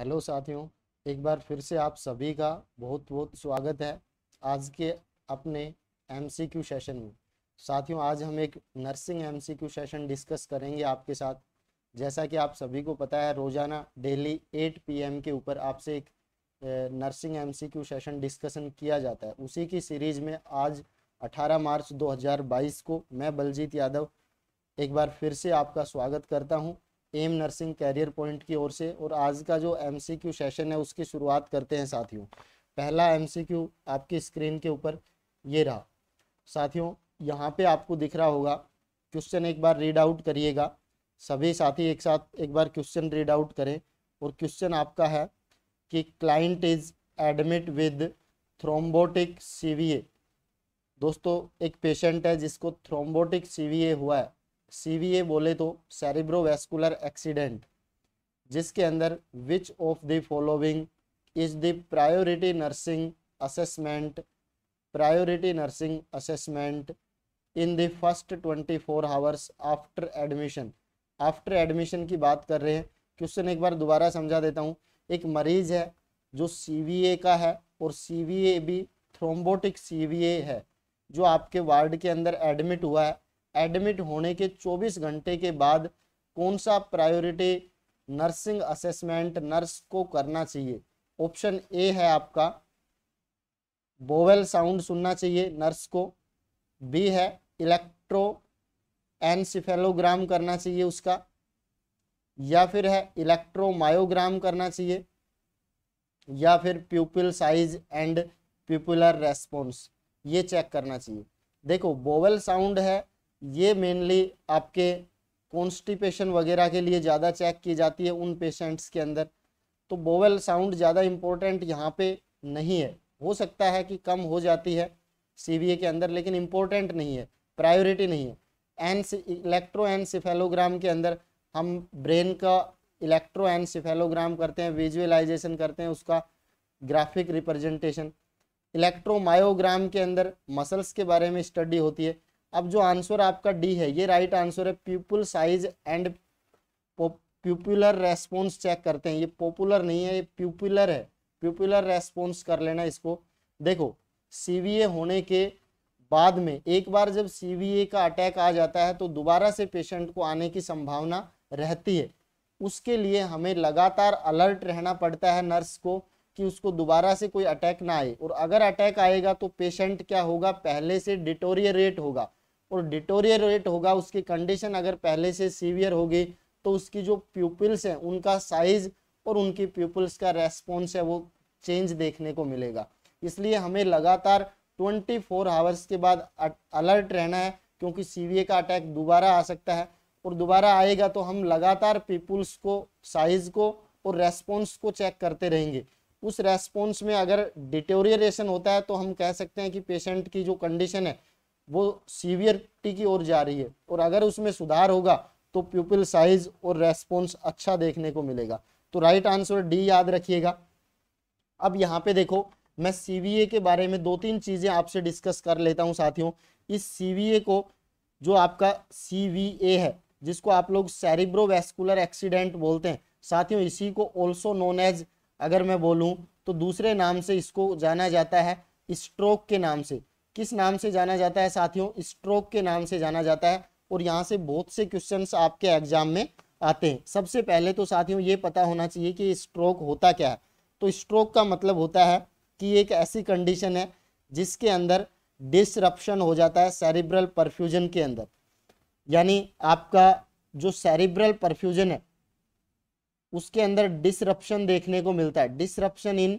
hello साथियों एक बार फिर से आप सभी का बहुत बहुत स्वागत है आज के अपने एमसीक्यू सेशन में साथियों आज हम एक नर्सिंग एमसीक्यू सेशन डिस्कस करेंगे आपके साथ जैसा कि आप सभी को पता है रोज़ाना डेली 8 पीएम के ऊपर आपसे एक नर्सिंग एमसीक्यू सेशन डिस्कशन किया जाता है उसी की सीरीज़ में आज 18 मार्च 2022 को मैं बलजीत यादव एक बार फिर से आपका स्वागत करता हूं एम नर्सिंग कैरियर पॉइंट की ओर से और आज का जो एम सेशन है उसकी शुरुआत करते हैं साथियों पहला एम आपकी स्क्रीन के ऊपर ये रहा साथियों यहाँ पे आपको दिख रहा होगा क्वेश्चन एक बार रीड आउट करिएगा सभी साथी एक साथ एक बार क्वेश्चन रीड आउट करें और क्वेश्चन आपका है कि client is admit with thrombotic CVA दोस्तों एक पेशेंट है जिसको थ्रोम्बोटिक सीवीए हुआ है सीवीए बोले तो सेरिब्रोवेस्कुलर एक्सीडेंट जिसके अंदर which of the following is the priority nursing assessment priority nursing assessment in the first twenty four hours after admission after admission की बात कर रहे हैं क्वेश्चन एक बार दोबारा समझा देता हूँ एक मरीज है जो सी का है और सी भी थ्रोम्बोटिक सी है जो आपके वार्ड के अंदर एडमिट हुआ है एडमिट होने के 24 घंटे के बाद कौन सा प्रायोरिटी नर्सिंग असेसमेंट नर्स को करना चाहिए ऑप्शन ए है आपका बोवेल साउंड सुनना चाहिए नर्स को बी है इलेक्ट्रो एनसिफेलोग्राम करना चाहिए उसका या फिर है इलेक्ट्रोमायोग्राम करना चाहिए या फिर pupil size and pupillary response ये चेक करना चाहिए देखो बोवेल साउंड है ये मेनली आपके कॉन्स्टिपेशन वगैरह के लिए ज़्यादा चेक की जाती है उन पेशेंट्स के अंदर तो बोवेल साउंड ज़्यादा इम्पोर्टेंट यहाँ पे नहीं है हो सकता है कि कम हो जाती है सी के अंदर लेकिन इम्पोर्टेंट नहीं है प्रायोरिटी नहीं है एन इलेक्ट्रो एनसिफेलोग्राम के अंदर हम ब्रेन का इलेक्ट्रो एनसिफेलोग्राम करते हैं विजुअलाइजेशन करते हैं उसका ग्राफिक रिप्रेजेंटेशन इलेक्ट्रोमायोग्राम के अंदर मसल्स के बारे में स्टडी होती है अब जो आंसर आपका डी है ये राइट आंसर है pupil size and pupillary response check करते हैं ये पॉपुलर नहीं है ये प्यूपुलर है प्यूपुलर रेस्पॉन्स कर लेना इसको देखो सी होने के बाद में एक बार जब सी का अटैक आ जाता है तो दोबारा से पेशेंट को आने की संभावना रहती है उसके लिए हमें लगातार अलर्ट रहना पड़ता है नर्स को कि उसको दोबारा से कोई अटैक ना आए और अगर अटैक आएगा तो पेशेंट क्या होगा पहले से डिटोरियरेट होगा और डिटोरियरेट होगा उसकी कंडीशन अगर पहले से सीवियर होगी तो उसकी जो प्यूपिल्स हैं उनका साइज और उनकी प्यूपिल्स का रेस्पॉन्स है वो चेंज देखने को मिलेगा इसलिए हमें लगातार 24 फोर आवर्स के बाद अलर्ट रहना है क्योंकि सीवीए का अटैक दोबारा आ सकता है और दोबारा आएगा तो हम लगातार पीपुल्स को साइज को और रेस्पॉन्स को चेक करते रहेंगे उस रेस्पॉन्स में अगर डिटोरियरेशन होता है तो हम कह सकते हैं कि पेशेंट की जो कंडीशन है वो सीवियरिटी की ओर जा रही है और अगर उसमें सुधार होगा तो प्यूपिल साइज और रेस्पॉन्स अच्छा देखने को मिलेगा तो राइट आंसर डी याद रखिएगा अब यहाँ पे देखो मैं सीवीए के बारे में दो तीन चीज़ें आपसे डिस्कस कर लेता हूँ साथियों इस सीवीए को जो आपका सी है जिसको आप लोग वेस्कुलर एक्सीडेंट बोलते हैं साथियों इसी को ऑल्सो नोन एज अगर मैं बोलूँ तो दूसरे नाम से इसको जाना जाता है स्ट्रोक के नाम से किस नाम से जाना जाता है साथियों स्ट्रोक के नाम से जाना जाता है और यहाँ से बहुत से क्वेश्चन आपके एग्जाम में आते हैं सबसे पहले तो साथियों ये पता होना चाहिए कि स्ट्रोक होता क्या है तो स्ट्रोक का मतलब होता है कि एक ऐसी कंडीशन है जिसके अंदर डिसरप्शन हो जाता है सेरिब्रल परफ्यूजन के अंदर यानी आपका जो सेरिब्रल परफ्यूजन है उसके अंदर डिसरप्शन देखने को मिलता है डिसरप्शन इन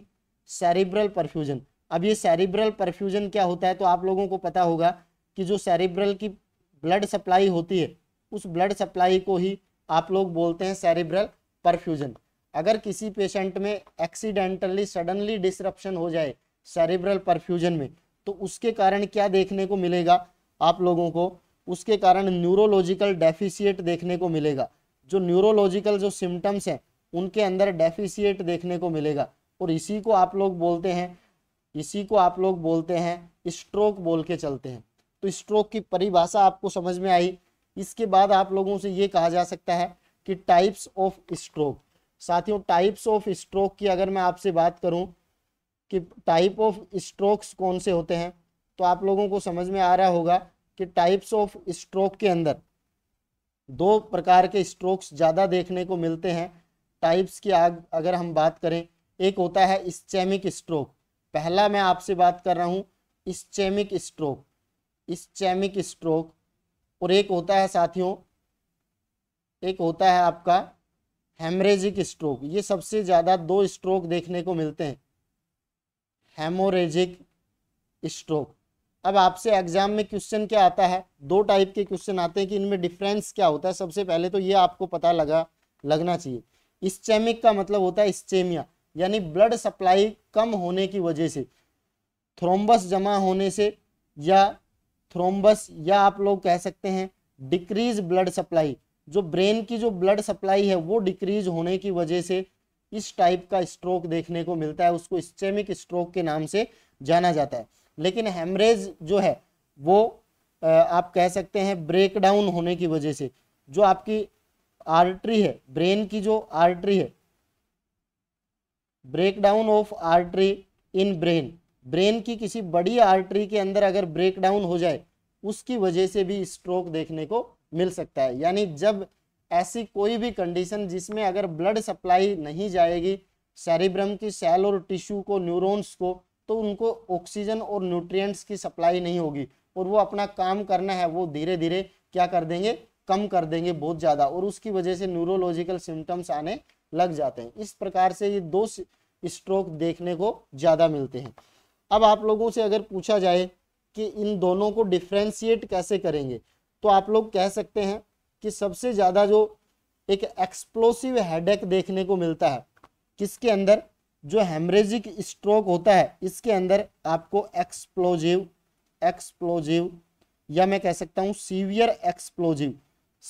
सेरिब्रल परफ्यूजन अब ये सेरिब्रल परफ्यूजन क्या होता है तो आप लोगों को पता होगा कि जो सेरिब्रल की ब्लड सप्लाई होती है उस ब्लड सप्लाई को ही आप लोग बोलते हैं सेरिब्रल परफ्यूजन अगर किसी पेशेंट में एक्सीडेंटली सडनली डिसरप्शन हो जाए सेरिब्रल परफ्यूजन में तो उसके कारण क्या देखने को मिलेगा आप लोगों को उसके कारण न्यूरोलॉजिकल डेफिशिएट देखने को मिलेगा जो न्यूरोलॉजिकल जो सिम्टम्स हैं उनके अंदर डेफिशिएट देखने को मिलेगा और इसी को आप लोग बोलते हैं इसी को आप लोग बोलते हैं स्ट्रोक बोल के चलते हैं तो स्ट्रोक की परिभाषा आपको समझ में आई इसके बाद आप लोगों से ये कहा जा सकता है कि टाइप्स ऑफ स्ट्रोक साथियों टाइप्स ऑफ स्ट्रोक की अगर मैं आपसे बात करूं कि टाइप ऑफ स्ट्रोक्स कौन से होते हैं तो आप लोगों को समझ में आ रहा होगा कि टाइप्स ऑफ स्ट्रोक के अंदर दो प्रकार के स्ट्रोक्स ज़्यादा देखने को मिलते हैं टाइप्स की आग अगर हम बात करें एक होता है स्चेमिक स्ट्रोक पहला मैं आपसे बात कर रहा हूँ इस्चेमिक स्ट्रोक इस्चेमिक स्ट्रोक और एक होता है साथियों एक होता है आपका हेमरेजिक स्ट्रोक ये सबसे ज़्यादा दो स्ट्रोक देखने को मिलते हैं हेमोरेजिक स्ट्रोक अब आपसे एग्जाम में क्वेश्चन क्या आता है दो टाइप के क्वेश्चन आते हैं कि इनमें डिफरेंस क्या होता है सबसे पहले तो ये आपको पता लगा लगना चाहिए इस्चेमिक का मतलब होता है इस्चेमिया यानी ब्लड सप्लाई कम होने की वजह से थ्रोम्बस जमा होने से या थ्रोम्बस या आप लोग कह सकते हैं डिक्रीज ब्लड सप्लाई जो ब्रेन की जो ब्लड सप्लाई है वो डिक्रीज होने की वजह से इस टाइप का स्ट्रोक देखने को मिलता है उसको स्टेमिक स्ट्रोक के नाम से जाना जाता है लेकिन हेमरेज जो है वो आप कह सकते हैं ब्रेकडाउन होने की वजह से जो आपकी आर्टरी है ब्रेन की जो आर्टरी है breakdown of artery in brain brain की किसी बड़ी आर्टरी के अंदर अगर ब्रेकडाउन हो जाए उसकी वजह से भी स्ट्रोक देखने को मिल सकता है यानी जब ऐसी कोई भी कंडीशन जिसमें अगर ब्लड सप्लाई नहीं जाएगी सेरिब्रम की सेल और टिश्यू को न्यूरॉन्स को तो उनको ऑक्सीजन और न्यूट्रिएंट्स की सप्लाई नहीं होगी और वो अपना काम करना है वो धीरे धीरे क्या कर देंगे कम कर देंगे बहुत ज़्यादा और उसकी वजह से न्यूरोलॉजिकल सिम्टम्स आने लग जाते हैं इस प्रकार से ये दो स्ट्रोक देखने को ज़्यादा मिलते हैं अब आप लोगों से अगर पूछा जाए कि इन दोनों को डिफ्रेंशिएट कैसे करेंगे तो आप लोग कह सकते हैं कि सबसे ज़्यादा जो एक एक्सप्लोसिव हेडेक देखने को मिलता है किसके अंदर जो हेमरेजिक स्ट्रोक होता है इसके अंदर आपको एक्सप्लोजिव एक्सप्लोजिव या मैं कह सकता हूँ severe explosive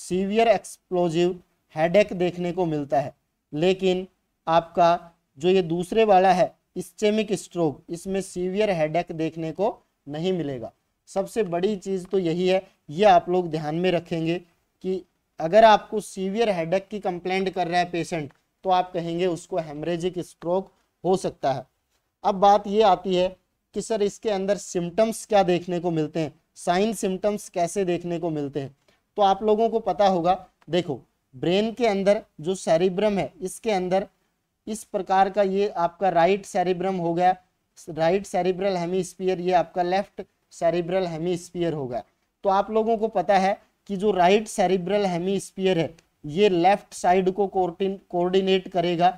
severe explosive headache देखने को मिलता है लेकिन आपका जो ये दूसरे वाला है इस्टेमिक स्ट्रोक इसमें सीवियर हेडेक देखने को नहीं मिलेगा सबसे बड़ी चीज़ तो यही है ये आप लोग ध्यान में रखेंगे कि अगर आपको सीवियर हेडेक की कंप्लेंट कर रहा है पेशेंट तो आप कहेंगे उसको हेमरेजिक स्ट्रोक हो सकता है अब बात ये आती है कि सर इसके अंदर सिम्टम्स क्या देखने को मिलते हैं साइन सिम्टम्स कैसे देखने को मिलते हैं तो आप लोगों को पता होगा देखो ब्रेन के अंदर जो सेरिब्रम है इसके अंदर इस प्रकार का ये आपका राइट सेरिब्रम हो गया राइट सेरिब्रल स्पियर ये आपका लेफ्ट सेरिब्रल हो होगा तो आप लोगों को पता है कि जो राइट सेरिब्रल स्पियर है ये लेफ्ट साइड को कोऑर्डिनेट करेगा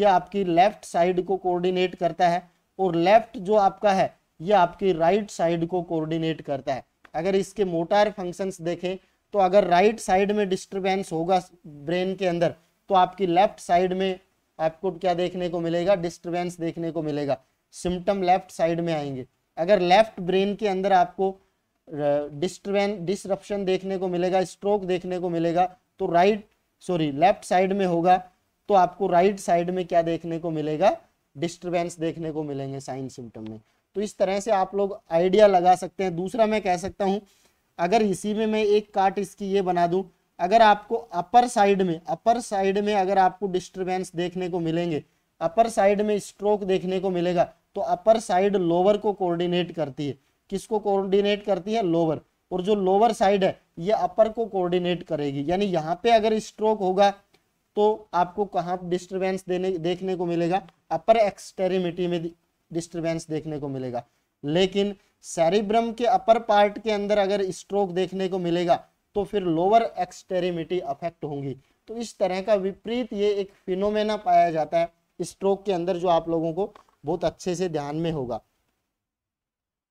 ये आपकी लेफ्ट साइड को कोऑर्डिनेट करता है और लेफ्ट जो आपका है ये आपकी राइट साइड को कोऑर्डिनेट करता है अगर इसके मोटार फंक्शंस देखें तो अगर राइट साइड में डिस्टर्बेंस होगा ब्रेन के अंदर तो आपकी लेफ्ट साइड में आपको क्या देखने को मिलेगा डिस्टर्बेंस देखने को मिलेगा सिम्टम लेफ्ट साइड में आएंगे अगर लेफ्ट ब्रेन के अंदर आपको डिस्टर्बेंस डिसरप्शन देखने को मिलेगा स्ट्रोक देखने को मिलेगा तो राइट सॉरी लेफ्ट साइड में होगा तो आपको राइट साइड में क्या देखने को मिलेगा डिस्टर्बेंस देखने को मिलेंगे साइन सिम्टम में तो इस तरह से आप लोग आइडिया लगा सकते हैं दूसरा मैं कह सकता हूँ अगर इसी में मैं एक काट इसकी ये बना दूं अगर आपको अपर साइड में अपर साइड में अगर आपको डिस्टर्बेंस देखने को मिलेंगे अपर साइड में स्ट्रोक देखने को मिलेगा तो अपर साइड लोअर को कोऑर्डिनेट करती है किसको कोऑर्डिनेट करती है लोअर और जो लोअर साइड है ये अपर को कोऑर्डिनेट करेगी यानी यहाँ पे अगर स्ट्रोक होगा तो आपको कहाँ डिस्टर्बेंस देने देखने को मिलेगा अपर एक्सटेरिमिटी में डिस्टर्बेंस देखने को मिलेगा लेकिन सेरिब्रम के अपर पार्ट के अंदर अगर स्ट्रोक देखने को मिलेगा तो फिर लोअर एक्सटेरिमिटी अफेक्ट होंगी तो इस तरह का विपरीत ये एक फिनोमेना पाया जाता है स्ट्रोक के अंदर जो आप लोगों को बहुत अच्छे से ध्यान में होगा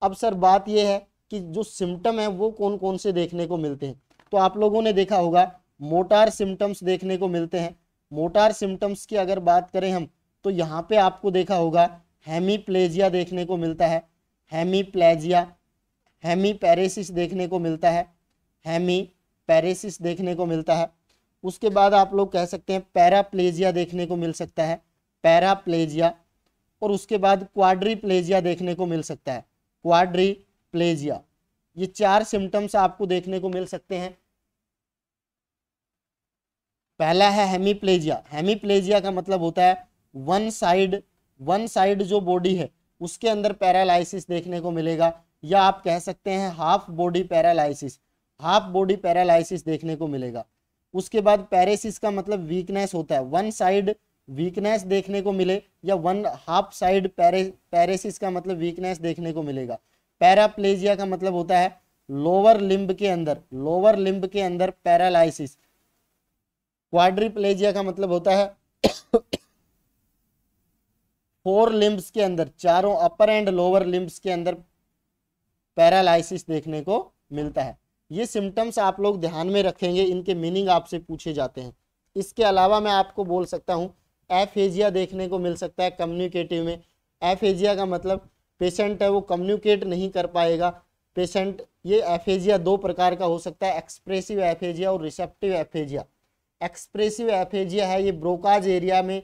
अब सर बात यह है कि जो सिम्टम है वो कौन कौन से देखने को मिलते हैं तो आप लोगों ने देखा होगा मोटार सिम्टम्स देखने को मिलते हैं मोटार सिम्टम्स की अगर बात करें हम तो यहाँ पे आपको देखा होगा हेमीप्लेजिया देखने को मिलता है हेमीप्लेजिया हेमीपेरेसिस देखने को मिलता है हेमीपेरेसिस देखने को मिलता है उसके बाद आप लोग कह सकते हैं पैराप्लेजिया देखने को मिल सकता है पैराप्लेजिया और उसके बाद क्वाड्रीप्लेजिया देखने को मिल सकता है क्वाड्रीप्लेजिया ये चार सिम्टम्स आपको देखने को मिल सकते हैं पहला है हेमीप्लेजिया हेमीप्लेजिया का मतलब होता है वन साइड वन साइड जो बॉडी है उसके अंदर पैरालाइसिस देखने को मिलेगा या आप कह सकते हैं half body paralysis half body paralysis देखने को मिलेगा उसके बाद पैरेसिस का मतलब वीकनेस होता है वन साइड वीकनेस देखने को मिले या one half side pare paresis का मतलब वीकनेस देखने को मिलेगा पैराप्लेजिया का मतलब होता है लोअर लिम्ब के अंदर लोअर लिम्ब के अंदर पैरालाइसिस क्वाड्रीप्लेजिया का मतलब होता है फोर लिम्ब्स के अंदर चारों अपर एंड लोअर लिम्ब्स के अंदर पैरालाइसिस देखने को मिलता है ये सिम्टम्स आप लोग ध्यान में रखेंगे इनके मीनिंग आपसे पूछे जाते हैं इसके अलावा मैं आपको बोल सकता हूँ एफेजिया देखने को मिल सकता है कम्युनिकेटिव में एफेजिया का मतलब पेशेंट है वो कम्युनिकेट नहीं कर पाएगा पेशेंट ये एफेजिया दो प्रकार का हो सकता है एक्सप्रेसिव एफेजिया और रिसेप्टिव एफेजिया एक्सप्रेसिव एफेजिया है ये ब्रोकाज एरिया में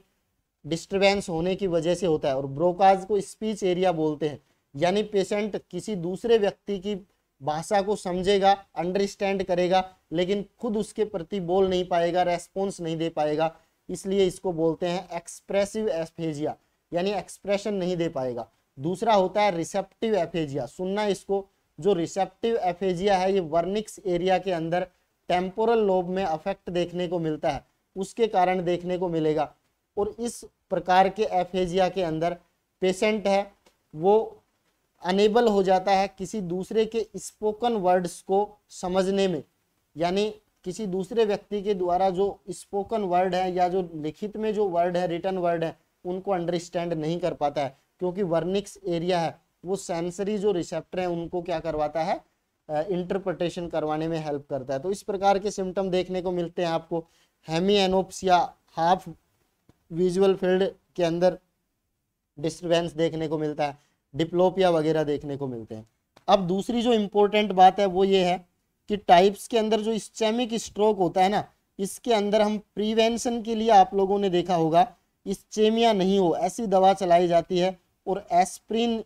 डिस्टर्बेंस होने की वजह से होता है और ब्रोकाज को स्पीच एरिया बोलते हैं यानी पेशेंट किसी दूसरे व्यक्ति की भाषा को समझेगा अंडरस्टैंड करेगा लेकिन खुद उसके प्रति बोल नहीं पाएगा रेस्पॉन्स नहीं दे पाएगा इसलिए इसको बोलते हैं एक्सप्रेसिव एफेजिया यानी एक्सप्रेशन नहीं दे पाएगा दूसरा होता है रिसेप्टिव एफेजिया सुनना इसको जो रिसेप्टिव एफेजिया है ये वर्निक्स एरिया के अंदर टेम्पोरल लोब में अफेक्ट देखने को मिलता है उसके कारण देखने को मिलेगा और इस प्रकार के एफेजिया के अंदर पेशेंट है वो अनेबल हो जाता है किसी दूसरे के स्पोकन वर्ड्स को समझने में यानी किसी दूसरे व्यक्ति के द्वारा जो स्पोकन वर्ड है या जो लिखित में जो वर्ड है रिटर्न वर्ड है उनको अंडरस्टैंड नहीं कर पाता है क्योंकि वर्निक्स एरिया है वो सेंसरी जो रिसेप्टर है उनको क्या करवाता है इंटरप्रटेशन करवाने में हेल्प करता है तो इस प्रकार के सिम्टम देखने को मिलते हैं आपको hemianopsia half visual field के अंदर डिस्टर्बेंस देखने को मिलता है डिप्लोपिया वगैरह देखने को मिलते हैं अब दूसरी जो इम्पोर्टेंट बात है वो ये है कि टाइप्स के अंदर जो स्टेमिक स्ट्रोक होता है ना इसके अंदर हम प्रिवेंशन के लिए आप लोगों ने देखा होगा इस्चेमिया नहीं हो ऐसी दवा चलाई जाती है और एस्प्रिन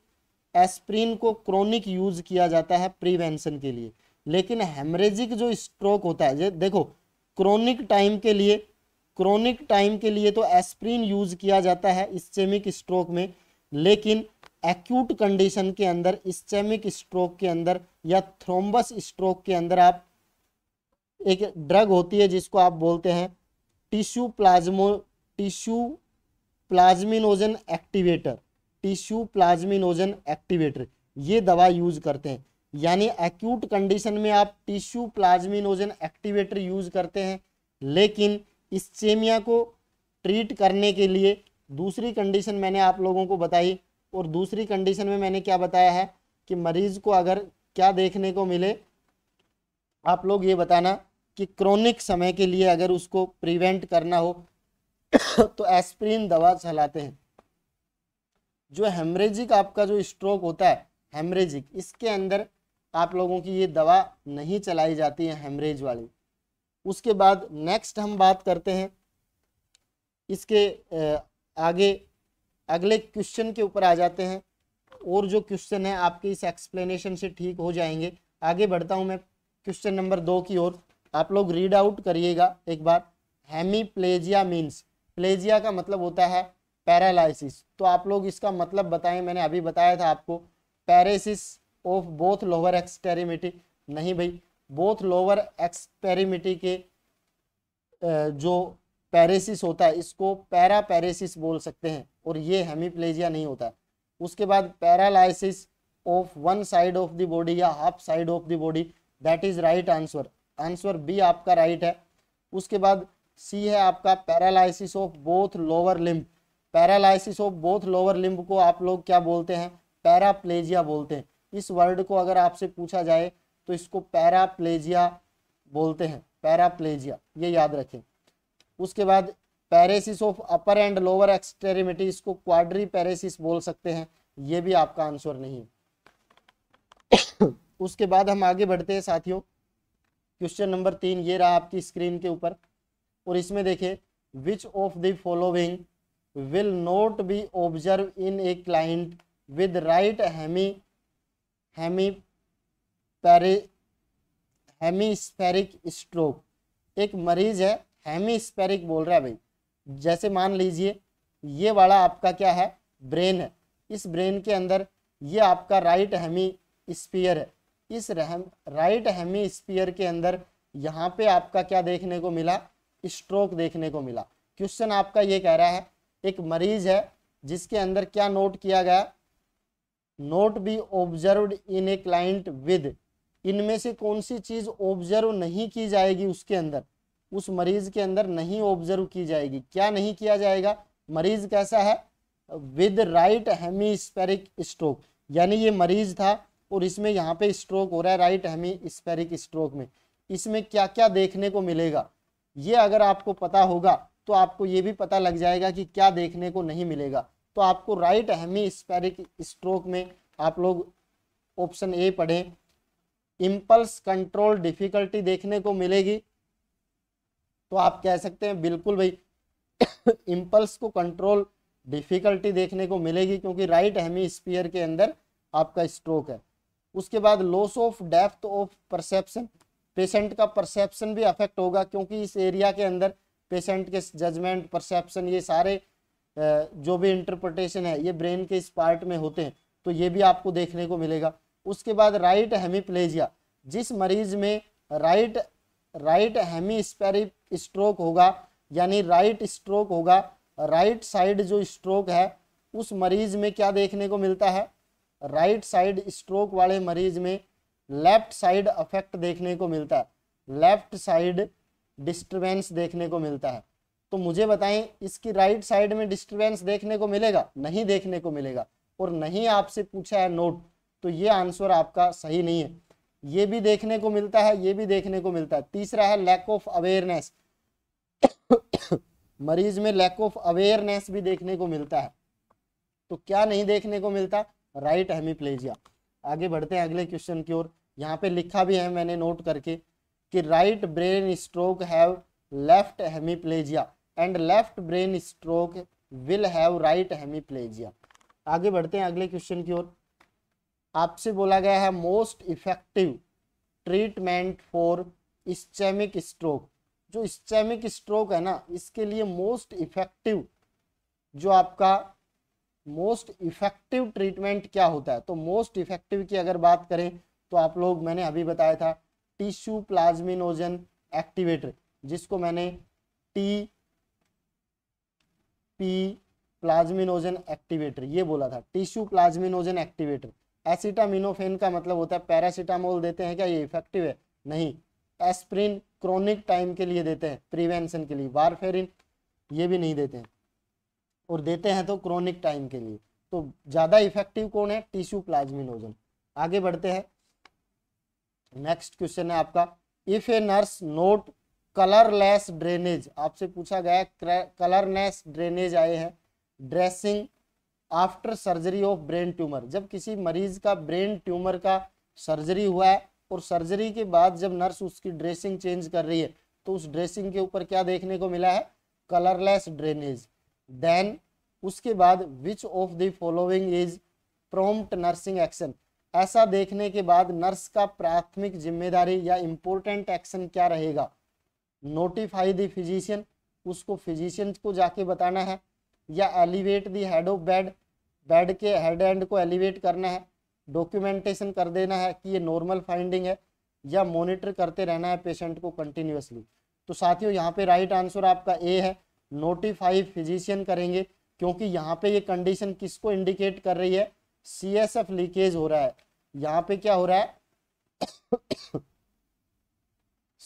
एस्प्रिन को क्रोनिक यूज किया जाता है प्रिवेंशन के लिए लेकिन हेमरेजिक जो स्ट्रोक होता है देखो क्रोनिक टाइम के लिए क्रोनिक टाइम के लिए तो एस्प्रिन यूज किया जाता है इस्चेमिक स्ट्रोक में लेकिन एक्यूट कंडीशन के अंदर इस्चेमिक स्ट्रोक के अंदर या थ्रोम्बस स्ट्रोक के अंदर आप एक ड्रग होती है जिसको आप बोलते हैं tissue plasmo tissue plasminogen activator tissue plasminogen activator ये दवा यूज करते हैं यानी एक्यूट कंडीशन में आप टिश्यू प्लाज्मिनोजन एक्टिवेटर यूज करते हैं लेकिन इस्चेमिया को ट्रीट करने के लिए दूसरी कंडीशन मैंने आप लोगों को बताई और दूसरी कंडीशन में मैंने क्या बताया है कि मरीज़ को अगर क्या देखने को मिले आप लोग ये बताना कि क्रोनिक समय के लिए अगर उसको प्रिवेंट करना हो तो एस्प्रिन दवा चलाते हैं जो हेमरेजिक आपका जो स्ट्रोक होता है हेमरेजिक इसके अंदर आप लोगों की ये दवा नहीं चलाई जाती है हेमरेज वाली उसके बाद नेक्स्ट हम बात करते हैं इसके आगे अगले क्वेश्चन के ऊपर आ जाते हैं और जो क्वेश्चन है आपके इस एक्सप्लेनेशन से ठीक हो जाएंगे आगे बढ़ता हूं मैं क्वेश्चन नंबर दो की ओर आप लोग रीड आउट करिएगा एक बार हेमी प्लेजिया मीन्स प्लेजिया का मतलब होता है पैरालाइसिस तो आप लोग इसका मतलब बताएं मैंने अभी बताया था आपको paresis of both lower extremity नहीं भाई बोथ लोअर एक्सपेरिमिटी के जो पैरेसिस होता है इसको पैरा पैरेसिस बोल सकते हैं और ये हेमीप्लेजिया नहीं होता उसके बाद paralysis of one side of the body या half side of the body that is right answer answer B आपका राइट है उसके बाद सी है आपका paralysis of both lower limb paralysis of both lower limb को आप लोग क्या बोलते हैं पैराप्लेजिया बोलते हैं इस वर्ड को अगर आपसे पूछा जाए तो इसको पैराप्लेजिया बोलते हैं पैराप्लेजिया ये याद रखें उसके बाद paresis of upper and lower extremity इसको क्वाड्री पैरेसिस बोल सकते हैं ये भी आपका आंसर नहीं है उसके बाद हम आगे बढ़ते हैं साथियों क्वेश्चन नंबर तीन ये रहा आपकी स्क्रीन के ऊपर और इसमें देखें which of the following will not be observe in a client with right hemi hemi पेरे हेमीस्फेरिक स्ट्रोक एक मरीज है हेमीस्फेरिक बोल रहा है भाई जैसे मान लीजिए ये वाला आपका क्या है ब्रेन है इस ब्रेन के अंदर ये आपका राइट हेमी स्पीयर है इस राइट हेमी स्पीयर के अंदर यहाँ पे आपका क्या देखने को मिला स्ट्रोक देखने को मिला क्वेश्चन आपका ये कह रहा है एक मरीज है जिसके अंदर क्या नोट किया गया note be observe in a client with इनमें से कौन सी चीज़ ऑब्जर्व नहीं की जाएगी उसके अंदर उस मरीज के अंदर नहीं ऑब्जर्व की जाएगी क्या नहीं किया जाएगा मरीज कैसा है विद राइट हेमीस्पेरिक स्ट्रोक यानी ये मरीज था और इसमें यहाँ पे स्ट्रोक हो रहा है राइट हेमीस्पेरिक स्ट्रोक में इसमें क्या क्या देखने को मिलेगा ये अगर आपको पता होगा तो आपको ये भी पता लग जाएगा कि क्या देखने को नहीं मिलेगा तो आपको राइट हेमी स्पेरिक स्ट्रोक में आप लोग ऑप्शन ए पढ़ें इम्पल्स कंट्रोल डिफिकल्टी देखने को मिलेगी तो आप कह सकते हैं बिल्कुल भाई इम्पल्स को कंट्रोल डिफिकल्टी देखने को मिलेगी क्योंकि राइट हेमी स्पीयर के अंदर आपका स्ट्रोक है उसके बाद loss of depth of perception patient का परसेप्शन भी अफेक्ट होगा क्योंकि इस एरिया के अंदर पेशेंट के जजमेंट परसेप्शन ये सारे जो भी इंटरप्रटेशन है ये ब्रेन के इस पार्ट में होते हैं तो ये भी आपको देखने को मिलेगा उसके बाद राइट हेमीप्लेजिया जिस मरीज में राइट राइट हेमी स्ट्रोक होगा यानी राइट स्ट्रोक होगा राइट साइड जो स्ट्रोक है उस मरीज में क्या देखने को मिलता है राइट साइड स्ट्रोक वाले मरीज में लेफ्ट साइड अफेक्ट देखने को मिलता है लेफ्ट साइड डिस्टर्बेंस देखने को मिलता है तो मुझे बताएं इसकी राइट साइड में डिस्टर्बेंस देखने को मिलेगा नहीं देखने को मिलेगा और नहीं आपसे पूछा है नोट तो ये आंसर आपका सही नहीं है ये भी देखने को मिलता है ये भी देखने को मिलता है तीसरा है लैक ऑफ अवेयरनेस मरीज में लैक ऑफ अवेयरनेस भी देखने को मिलता है तो क्या नहीं देखने को मिलता राइट हेमीप्लेजिया आगे बढ़ते हैं अगले क्वेश्चन की ओर यहाँ पे लिखा भी है मैंने नोट करके कि right brain stroke have left hemiplegia and left brain stroke will have right hemiplegia आगे बढ़ते हैं अगले क्वेश्चन की ओर आपसे बोला गया है most effective treatment for ischaemic stroke जो इस्चेमिक स्ट्रोक है ना इसके लिए मोस्ट इफेक्टिव जो आपका मोस्ट इफेक्टिव ट्रीटमेंट क्या होता है तो मोस्ट इफेक्टिव की अगर बात करें तो आप लोग मैंने अभी बताया था टिश्यू प्लाज्मिनोजन एक्टिवेटर जिसको मैंने टी पी प्लाज्मिनोजन एक्टिवेटर ये बोला था टिश्यू प्लाज्मिनोजन एक्टिवेटर एसिटामिनोफेन का मतलब होता है पैरासिटामोल देते हैं क्या ये इफेक्टिव है नहीं एस्प्रिन क्रोनिक टाइम के लिए देते हैं प्रिवेंशन के लिए वारफेरिन ये भी नहीं देते हैं और देते हैं तो क्रोनिक टाइम के लिए तो ज़्यादा इफेक्टिव कौन है टिश्यू प्लाज्मिनोजन आगे बढ़ते हैं नेक्स्ट क्वेश्चन है आपका if a nurse note colourless drainage आपसे पूछा गया कलरलेस ड्रेनेज आए हैं dressing after surgery of brain tumour जब किसी मरीज का ब्रेन ट्यूमर का सर्जरी हुआ है और सर्जरी के बाद जब नर्स उसकी ड्रेसिंग चेंज कर रही है तो उस ड्रेसिंग के ऊपर क्या देखने को मिला है कलरलेस ड्रेनेज देन उसके बाद which of the following is prompt nursing action ऐसा देखने के बाद नर्स का प्राथमिक जिम्मेदारी या इम्पोर्टेंट एक्शन क्या रहेगा नोटिफाई द फिजिशियन उसको फिजिशियन को जाके बताना है या elevate the head of bed bed के हेड एंड को एलिवेट करना है डॉक्यूमेंटेशन कर देना है कि ये नॉर्मल फाइंडिंग है या मॉनिटर करते रहना है पेशेंट को कंटिन्यूसली तो साथियों यहाँ पे राइट आंसर आपका ए है नोटिफाई फिजिशियन करेंगे क्योंकि यहाँ पे ये कंडीशन किसको इंडिकेट कर रही है सी एस एफ लीकेज हो रहा है यहाँ पे क्या हो रहा है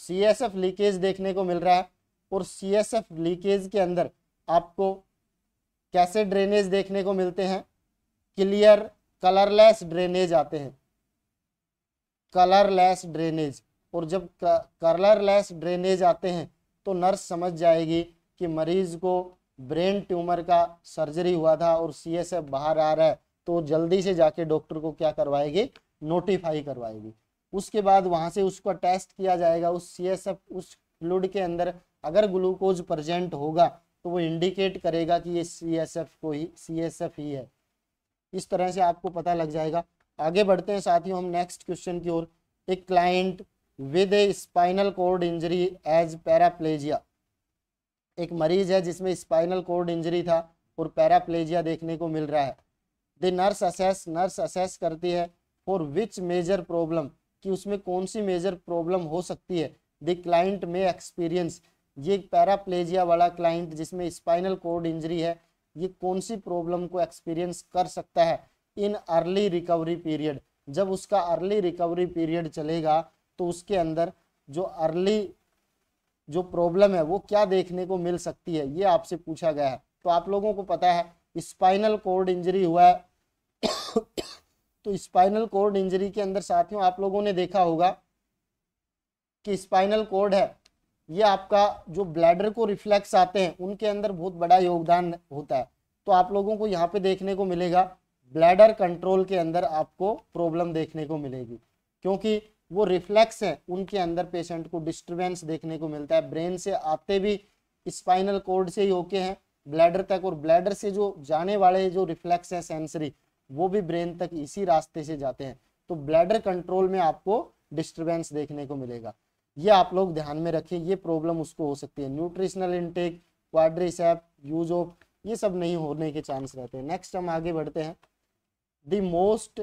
सी एस एफ लीकेज देखने को मिल रहा है और सी एस एफ लीकेज के अंदर आपको कैसे ड्रेनेज देखने को मिलते हैं क्लियर कलरलेस ड्रेनेज आते हैं कलरलेस ड्रेनेज और जब कलरलेस ड्रेनेज आते हैं तो नर्स समझ जाएगी कि मरीज को ब्रेन ट्यूमर का सर्जरी हुआ था और सीएसएफ बाहर आ रहा है तो जल्दी से जाके डॉक्टर को क्या करवाएगी नोटिफाई करवाएगी उसके बाद वहां से उसका टेस्ट किया जाएगा उस सीएसएफ उस फ्लूड के अंदर अगर ग्लूकोज प्रजेंट होगा तो वो इंडिकेट करेगा कि ये सी एस एफ को ही सी एस एफ ही है इस तरह से आपको पता लग जाएगा आगे बढ़ते हैं साथियों हम नेक्स्ट क्वेश्चन की ओर एक client with a spinal cord injury as paraplegia एक मरीज है जिसमें स्पाइनल कोर्ड इंजरी था और पैराप्लेजिया देखने को मिल रहा है the nurse assess nurse assess करती है फॉर विच मेजर प्रॉब्लम कि उसमें कौन सी मेजर प्रॉब्लम हो सकती है द क्लाइंट में एक्सपीरियंस ये पैराप्लेजिया वाला क्लाइंट जिसमें स्पाइनल कोड इंजरी है ये कौन सी प्रॉब्लम को एक्सपीरियंस कर सकता है इन अर्ली रिकवरी पीरियड जब उसका अर्ली रिकवरी पीरियड चलेगा तो उसके अंदर जो अर्ली जो प्रॉब्लम है वो क्या देखने को मिल सकती है ये आपसे पूछा गया है तो आप लोगों को पता है स्पाइनल कोर्ड इंजरी हुआ है तो स्पाइनल कोर्ड इंजरी के अंदर साथियों आप लोगों ने देखा होगा कि स्पाइनल कोर्ड है ये आपका जो ब्लैडर को रिफ्लैक्स आते हैं उनके अंदर बहुत बड़ा योगदान होता है तो आप लोगों को यहाँ पे देखने को मिलेगा ब्लैडर कंट्रोल के अंदर आपको प्रॉब्लम देखने को मिलेगी क्योंकि वो रिफ्लेक्स है उनके अंदर पेशेंट को डिस्टर्बेंस देखने को मिलता है ब्रेन से आते भी स्पाइनल कोड से ही होके हैं ब्लैडर तक और ब्लैडर से जो जाने वाले जो रिफ्लेक्स हैं सेंसरी वो भी ब्रेन तक इसी रास्ते से जाते हैं तो ब्लैडर कंट्रोल में आपको डिस्टर्बेंस देखने को मिलेगा ये आप लोग ध्यान में रखें ये प्रॉब्लम उसको हो सकती है nutritional intake quadricep use of ये सब नहीं होने के चांस रहते हैं नेक्स्ट हम आगे बढ़ते हैं the most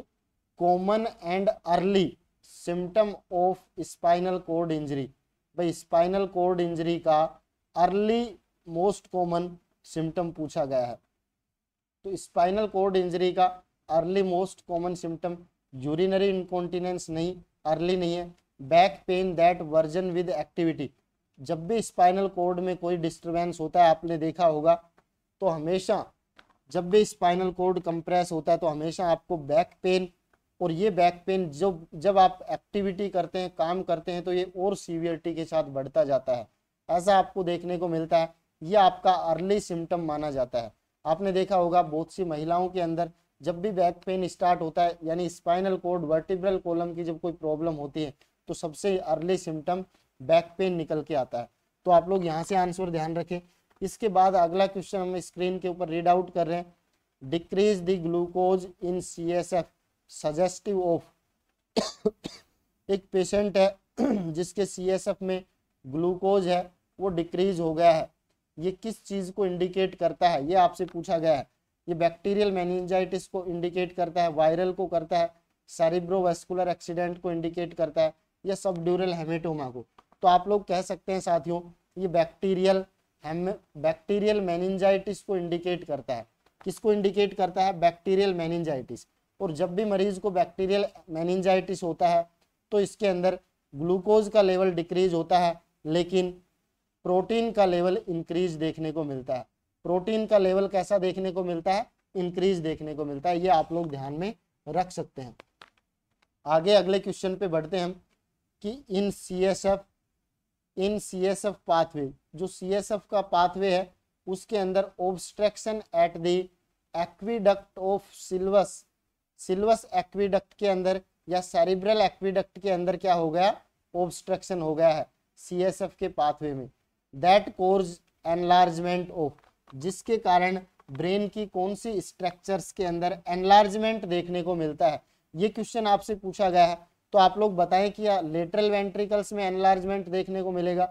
common and early symptom of spinal cord injury भाई स्पाइनल कोड इंजरी का अर्ली मोस्ट कॉमन सिम्टम पूछा गया है तो स्पाइनल कोड इंजरी का early most common symptom urinary incontinence नहीं अर्ली नहीं है back pain that worsen with activity जब भी स्पाइनल कोड में कोई डिस्टर्बेंस होता है आपने देखा होगा तो हमेशा जब भी स्पाइनल कोड कंप्रेस होता है तो हमेशा आपको बैक पेन और ये बैक पेन जो जब आप एक्टिविटी करते हैं काम करते हैं तो ये और सीवियरिटी के साथ बढ़ता जाता है ऐसा आपको देखने को मिलता है ये आपका अर्ली सिम्टम माना जाता है आपने देखा होगा बहुत सी महिलाओं के अंदर जब भी बैक पेन स्टार्ट होता है यानी स्पाइनल कोड वर्टिब्रल कॉलम की जब कोई प्रॉब्लम होती है तो सबसे अर्ली सिम्टम बैक पेन निकल के आता है तो आप लोग यहाँ से आंसर ध्यान रखें इसके बाद अगला क्वेश्चन हम स्क्रीन के ऊपर रीड आउट कर रहे हैं decrease the glucose in C S F suggestive of एक पेशेंट है जिसके सी एस एफ में ग्लूकोज है वो डिक्रीज हो गया है ये किस चीज़ को इंडिकेट करता है ये आपसे पूछा गया है ये बैक्टीरियल मैनिंजाइटिस को इंडिकेट करता है वायरल को करता है सेरिब्रोवास्कुलर एक्सीडेंट को इंडिकेट करता है या सब ड्यूरल हेमेटोमा को तो आप लोग कह सकते हैं साथियों ये बैक्टीरियल बैक्टीरियल मैनिंजाइटिस को इंडिकेट करता है किसको इंडिकेट करता है बैक्टीरियल मैनिंजाइटिस और जब भी मरीज को बैक्टीरियल मैनिंजाइटिस होता है तो इसके अंदर ग्लूकोज का लेवल डिक्रीज होता है लेकिन प्रोटीन का लेवल इंक्रीज देखने को मिलता है प्रोटीन का लेवल कैसा देखने को मिलता है इंक्रीज देखने को मिलता है ये आप लोग ध्यान में रख सकते हैं आगे अगले क्वेश्चन पे बढ़ते हैं हम कि in C S F in C S F pathway जो सी एस एफ का पाथवे है उसके अंदर obstruction at the aqueduct of Sylvius Sylvius aqueduct के अंदर या सेरिब्रल एक्विडक्ट के अंदर क्या हो गया ऑब्स्ट्रक्शन हो गया है सी एस एफ के पाथवे में दैट कोर्स एनलार्जमेंट ऑफ जिसके कारण ब्रेन की कौन सी स्ट्रक्चर्स के अंदर एनलार्जमेंट देखने को मिलता है ये क्वेश्चन आपसे पूछा गया है तो आप लोग बताएं कि लेटरल वेंट्रिकल्स में एनलार्जमेंट देखने को मिलेगा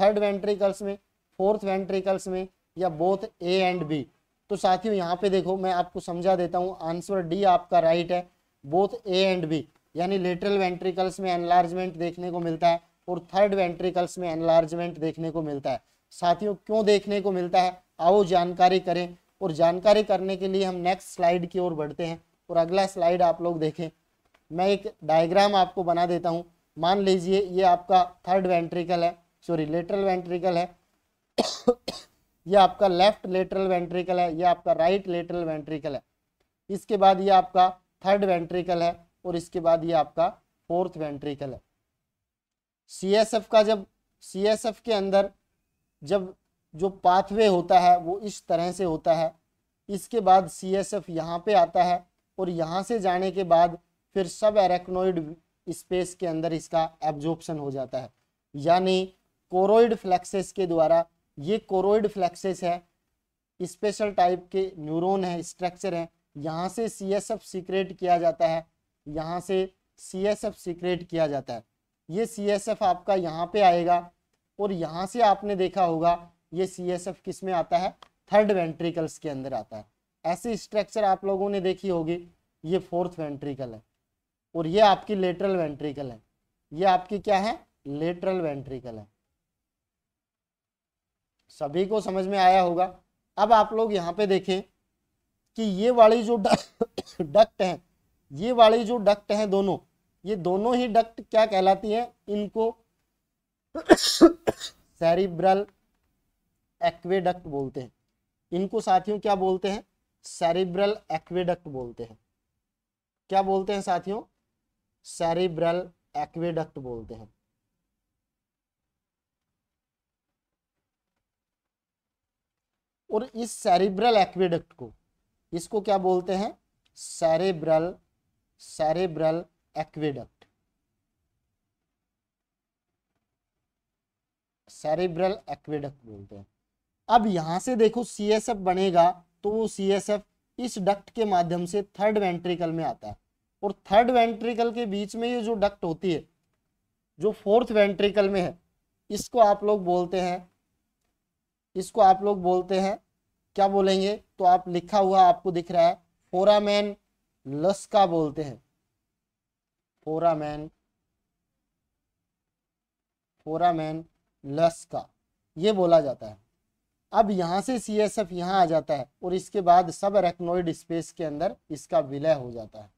थर्ड वेंट्रिकल्स में फोर्थ वेंट्रिकल्स में या बोथ ए एंड बी तो साथियों यहाँ पे देखो मैं आपको समझा देता हूँ आंसर डी आपका राइट है बोथ ए एंड बी यानी लेटरल वेंट्रिकल्स में एनलार्जमेंट देखने को मिलता है और थर्ड वेंट्रिकल्स में एनलार्जमेंट देखने को मिलता है साथियों क्यों देखने को मिलता है आओ जानकारी करें और जानकारी करने के लिए हम नेक्स्ट स्लाइड की ओर बढ़ते हैं और अगला स्लाइड आप लोग देखें मैं एक डायग्राम आपको बना देता हूँ मान लीजिए ये आपका थर्ड वेंट्रिकल है सॉरी लेटरल वेंट्रिकल है ये आपका लेफ्ट लेटरल वेंट्रिकल है ये आपका राइट लेटरल वेंट्रिकल है इसके बाद ये आपका थर्ड वेंट्रिकल है और इसके बाद ये आपका फोर्थ वेंट्रिकल है एफ का जब एफ के अंदर जब जो पाथवे होता है वो इस तरह से होता है इसके बाद सी एस एफ यहाँ पे आता है और यहाँ से जाने के बाद फिर सब एरेक्नोइड स्पेस के अंदर इसका एब्जॉर्प्शन हो जाता है यानी कोरोइड फ्लेक्सेस के द्वारा ये कोरोइड फ्लेक्सेस है स्पेशल टाइप के न्यूरोन है स्ट्रक्चर है यहाँ से सी एस एफ सीक्रेट किया जाता है यहाँ से सी एस एफ सीक्रेट किया जाता है ये सी एस एफ आपका यहाँ पे आएगा और यहाँ से आपने देखा होगा ये सी एस एफ किस में आता है थर्ड वेंट्रिकल्स के अंदर आता है ऐसी स्ट्रक्चर आप लोगों ने देखी होगी ये फोर्थ वेंट्रिकल है और ये आपकी लेटरल वेंट्रिकल है ये आपकी क्या है लेटरल वेंट्रिकल है सभी को समझ में आया होगा अब आप लोग यहाँ पे देखें कि ये वाली जो डक्ट है ये वाली जो डक्ट है दोनों ये दोनों ही डक्ट क्या कहलाती है इनको सेरिब्रल एक्वेडक्ट बोलते हैं इनको साथियों क्या बोलते हैं सेरिब्रल एक्वेडक्ट बोलते हैं क्या बोलते हैं साथियों सेरिब्रल एक्वेडक्ट बोलते हैं और इस सेरिब्रल एक्वेडक्ट को इसको क्या बोलते हैं cerebral cerebral aqueduct cerebral aqueduct बोलते हैं अब यहां से देखो सीएसएफ बनेगा तो वो सीएसएफ इस डक्ट के माध्यम से थर्ड वेंट्रिकल में आता है और थर्ड वेंट्रिकल के बीच में ये जो डक्ट होती है जो फोर्थ वेंट्रिकल में है इसको आप लोग बोलते हैं इसको आप लोग बोलते हैं क्या बोलेंगे तो आप लिखा हुआ आपको दिख रहा है फोरामैन लस्का बोलते हैं फोरामैन फोरामैन लस्का ये बोला जाता है अब यहां से सी एस एफ यहां आ जाता है और इसके बाद सब रेक्नोइड स्पेस के अंदर इसका विलय हो जाता है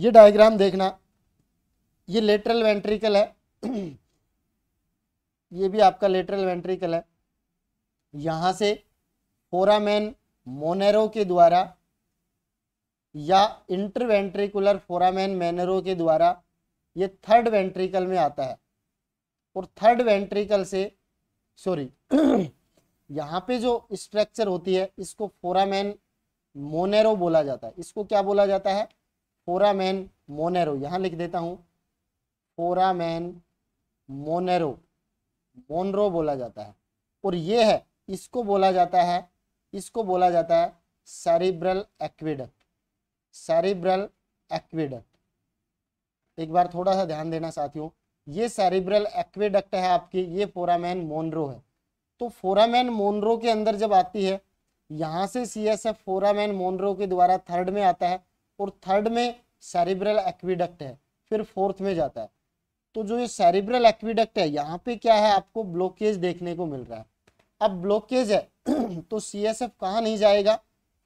ये डायग्राम देखना ये लेटरल वेंट्रिकल है ये भी आपका लेटरल वेंट्रिकल है यहां से फोरामैन मोनेरो के द्वारा या इंटरवेंट्रिकुलर फोरामैन मैनरो के द्वारा ये थर्ड वेंट्रिकल में आता है और थर्ड वेंट्रिकल से सॉरी यहाँ पे जो स्ट्रक्चर होती है इसको फोरामैन मोनेरो बोला जाता है इसको क्या बोला जाता है फोरामैन मोनेरो यहाँ लिख देता हूँ फोरामैन मोनेरो मोनरो बोला जाता है और ये है इसको बोला जाता है इसको बोला जाता है सेरिब्रल एक्विडक्ट सेरिब्रल एक्विडक्ट एक बार थोड़ा सा ध्यान देना साथियों ये सेरिब्रल एक्वेडक्ट है आपके ये फोरामैन मोनरो है तो फोरामैन मोनरो के अंदर जब आती है यहाँ से C S F foramen Monro के द्वारा थर्ड में आता है और थर्ड में सेरिब्रल एक्विडक्ट है फिर फोर्थ में जाता है तो जो ये सेरिब्रल एक्विडक्ट है यहाँ पे क्या है आपको ब्लॉकेज देखने को मिल रहा है अब ब्लॉकेज है तो सी एस एफ कहाँ नहीं जाएगा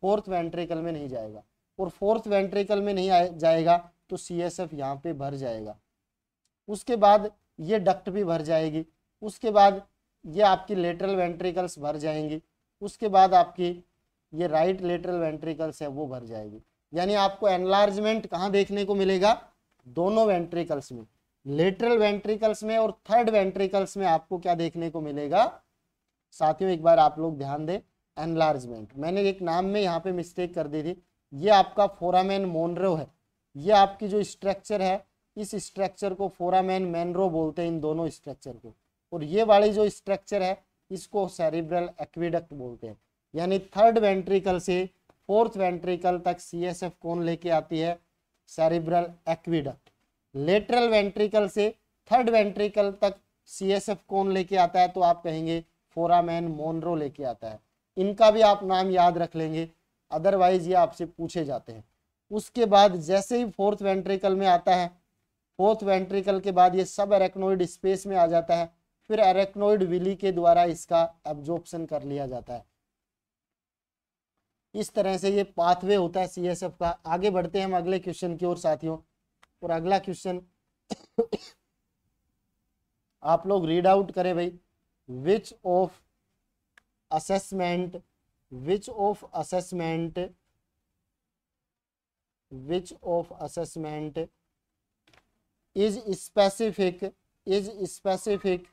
फोर्थ वेंट्रिकल में नहीं जाएगा और फोर्थ वेंट्रिकल में नहीं जाएगा तो सी एस एफ यहाँ पे भर जाएगा उसके बाद ये डक्ट भी भर जाएगी उसके बाद ये आपकी लेटरल वेंट्रिकल्स भर जाएंगी उसके बाद आपकी ये राइट लेटरल वेंट्रिकल्स है वो भर जाएगी यानी आपको एनलार्जमेंट कहाँ देखने को मिलेगा दोनों वेंट्रिकल्स में लेटरल वेंट्रिकल्स में और थर्ड वेंट्रिकल्स में आपको क्या देखने को मिलेगा साथियों एक बार आप लोग ध्यान दें एनलार्जमेंट मैंने एक नाम में यहाँ पे मिस्टेक कर दी थी ये आपका फोरामैन मोनरो है ये आपकी जो स्ट्रक्चर है इस स्ट्रक्चर को फोरामैन मैनरो बोलते हैं इन दोनों स्ट्रक्चर को और ये वाली जो स्ट्रक्चर है इसको सेरिब्रल एक्विडक्ट बोलते हैं यानी थर्ड वेंट्रिकल से फोर्थ वेंट्रिकल तक सीएसएफ कौन लेके आती है सेरिब्रल एक्विडक्ट लेटरल वेंट्रिकल से थर्ड वेंट्रिकल तक सीएसएफ कौन लेके आता है तो आप कहेंगे फोरामैन मोनरो लेके आता है इनका भी आप नाम याद रख लेंगे अदरवाइज ये आपसे पूछे जाते हैं उसके बाद जैसे ही फोर्थ वेंट्रिकल में आता है फोर्थ वेंट्रिकल के बाद ये सब एरेक्नोइड स्पेस में आ जाता है फिर एरेक्नोइड विली के द्वारा इसका एब्जॉर्प्शन कर लिया जाता है इस तरह से ये पाथवे होता है सीएसएफ का आगे बढ़ते हैं हम अगले क्वेश्चन की ओर साथियों और अगला क्वेश्चन आप लोग रीड आउट करें भाई which of assessment which of assessment which of assessment is specific is specific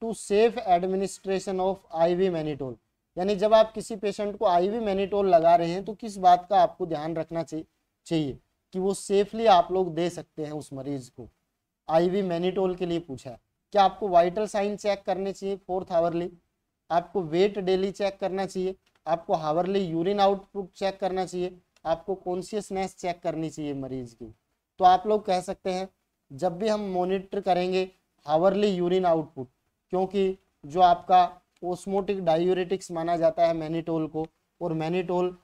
to safe administration of IV mannitol यानी जब आप किसी पेशेंट को आईवी मैनिटोल लगा रहे हैं तो किस बात का आपको ध्यान रखना चाहिए कि वो सेफली आप लोग दे सकते हैं उस मरीज को आईवी मैनिटोल के लिए पूछा है क्या आपको वाइटल साइन चेक करने चाहिए फोर्थ हावरली आपको वेट डेली चेक करना चाहिए आपको हावरली यूरिन आउटपुट चेक करना चाहिए आपको कॉन्शियसनेस चेक करनी चाहिए मरीज की तो आप लोग कह सकते हैं जब भी हम मोनिटर करेंगे हावरली यूरिन आउटपुट क्योंकि जो आपका ओस्मोटिक डायूरेटिक्स माना जाता है मैनीटोल को और मैनीटोल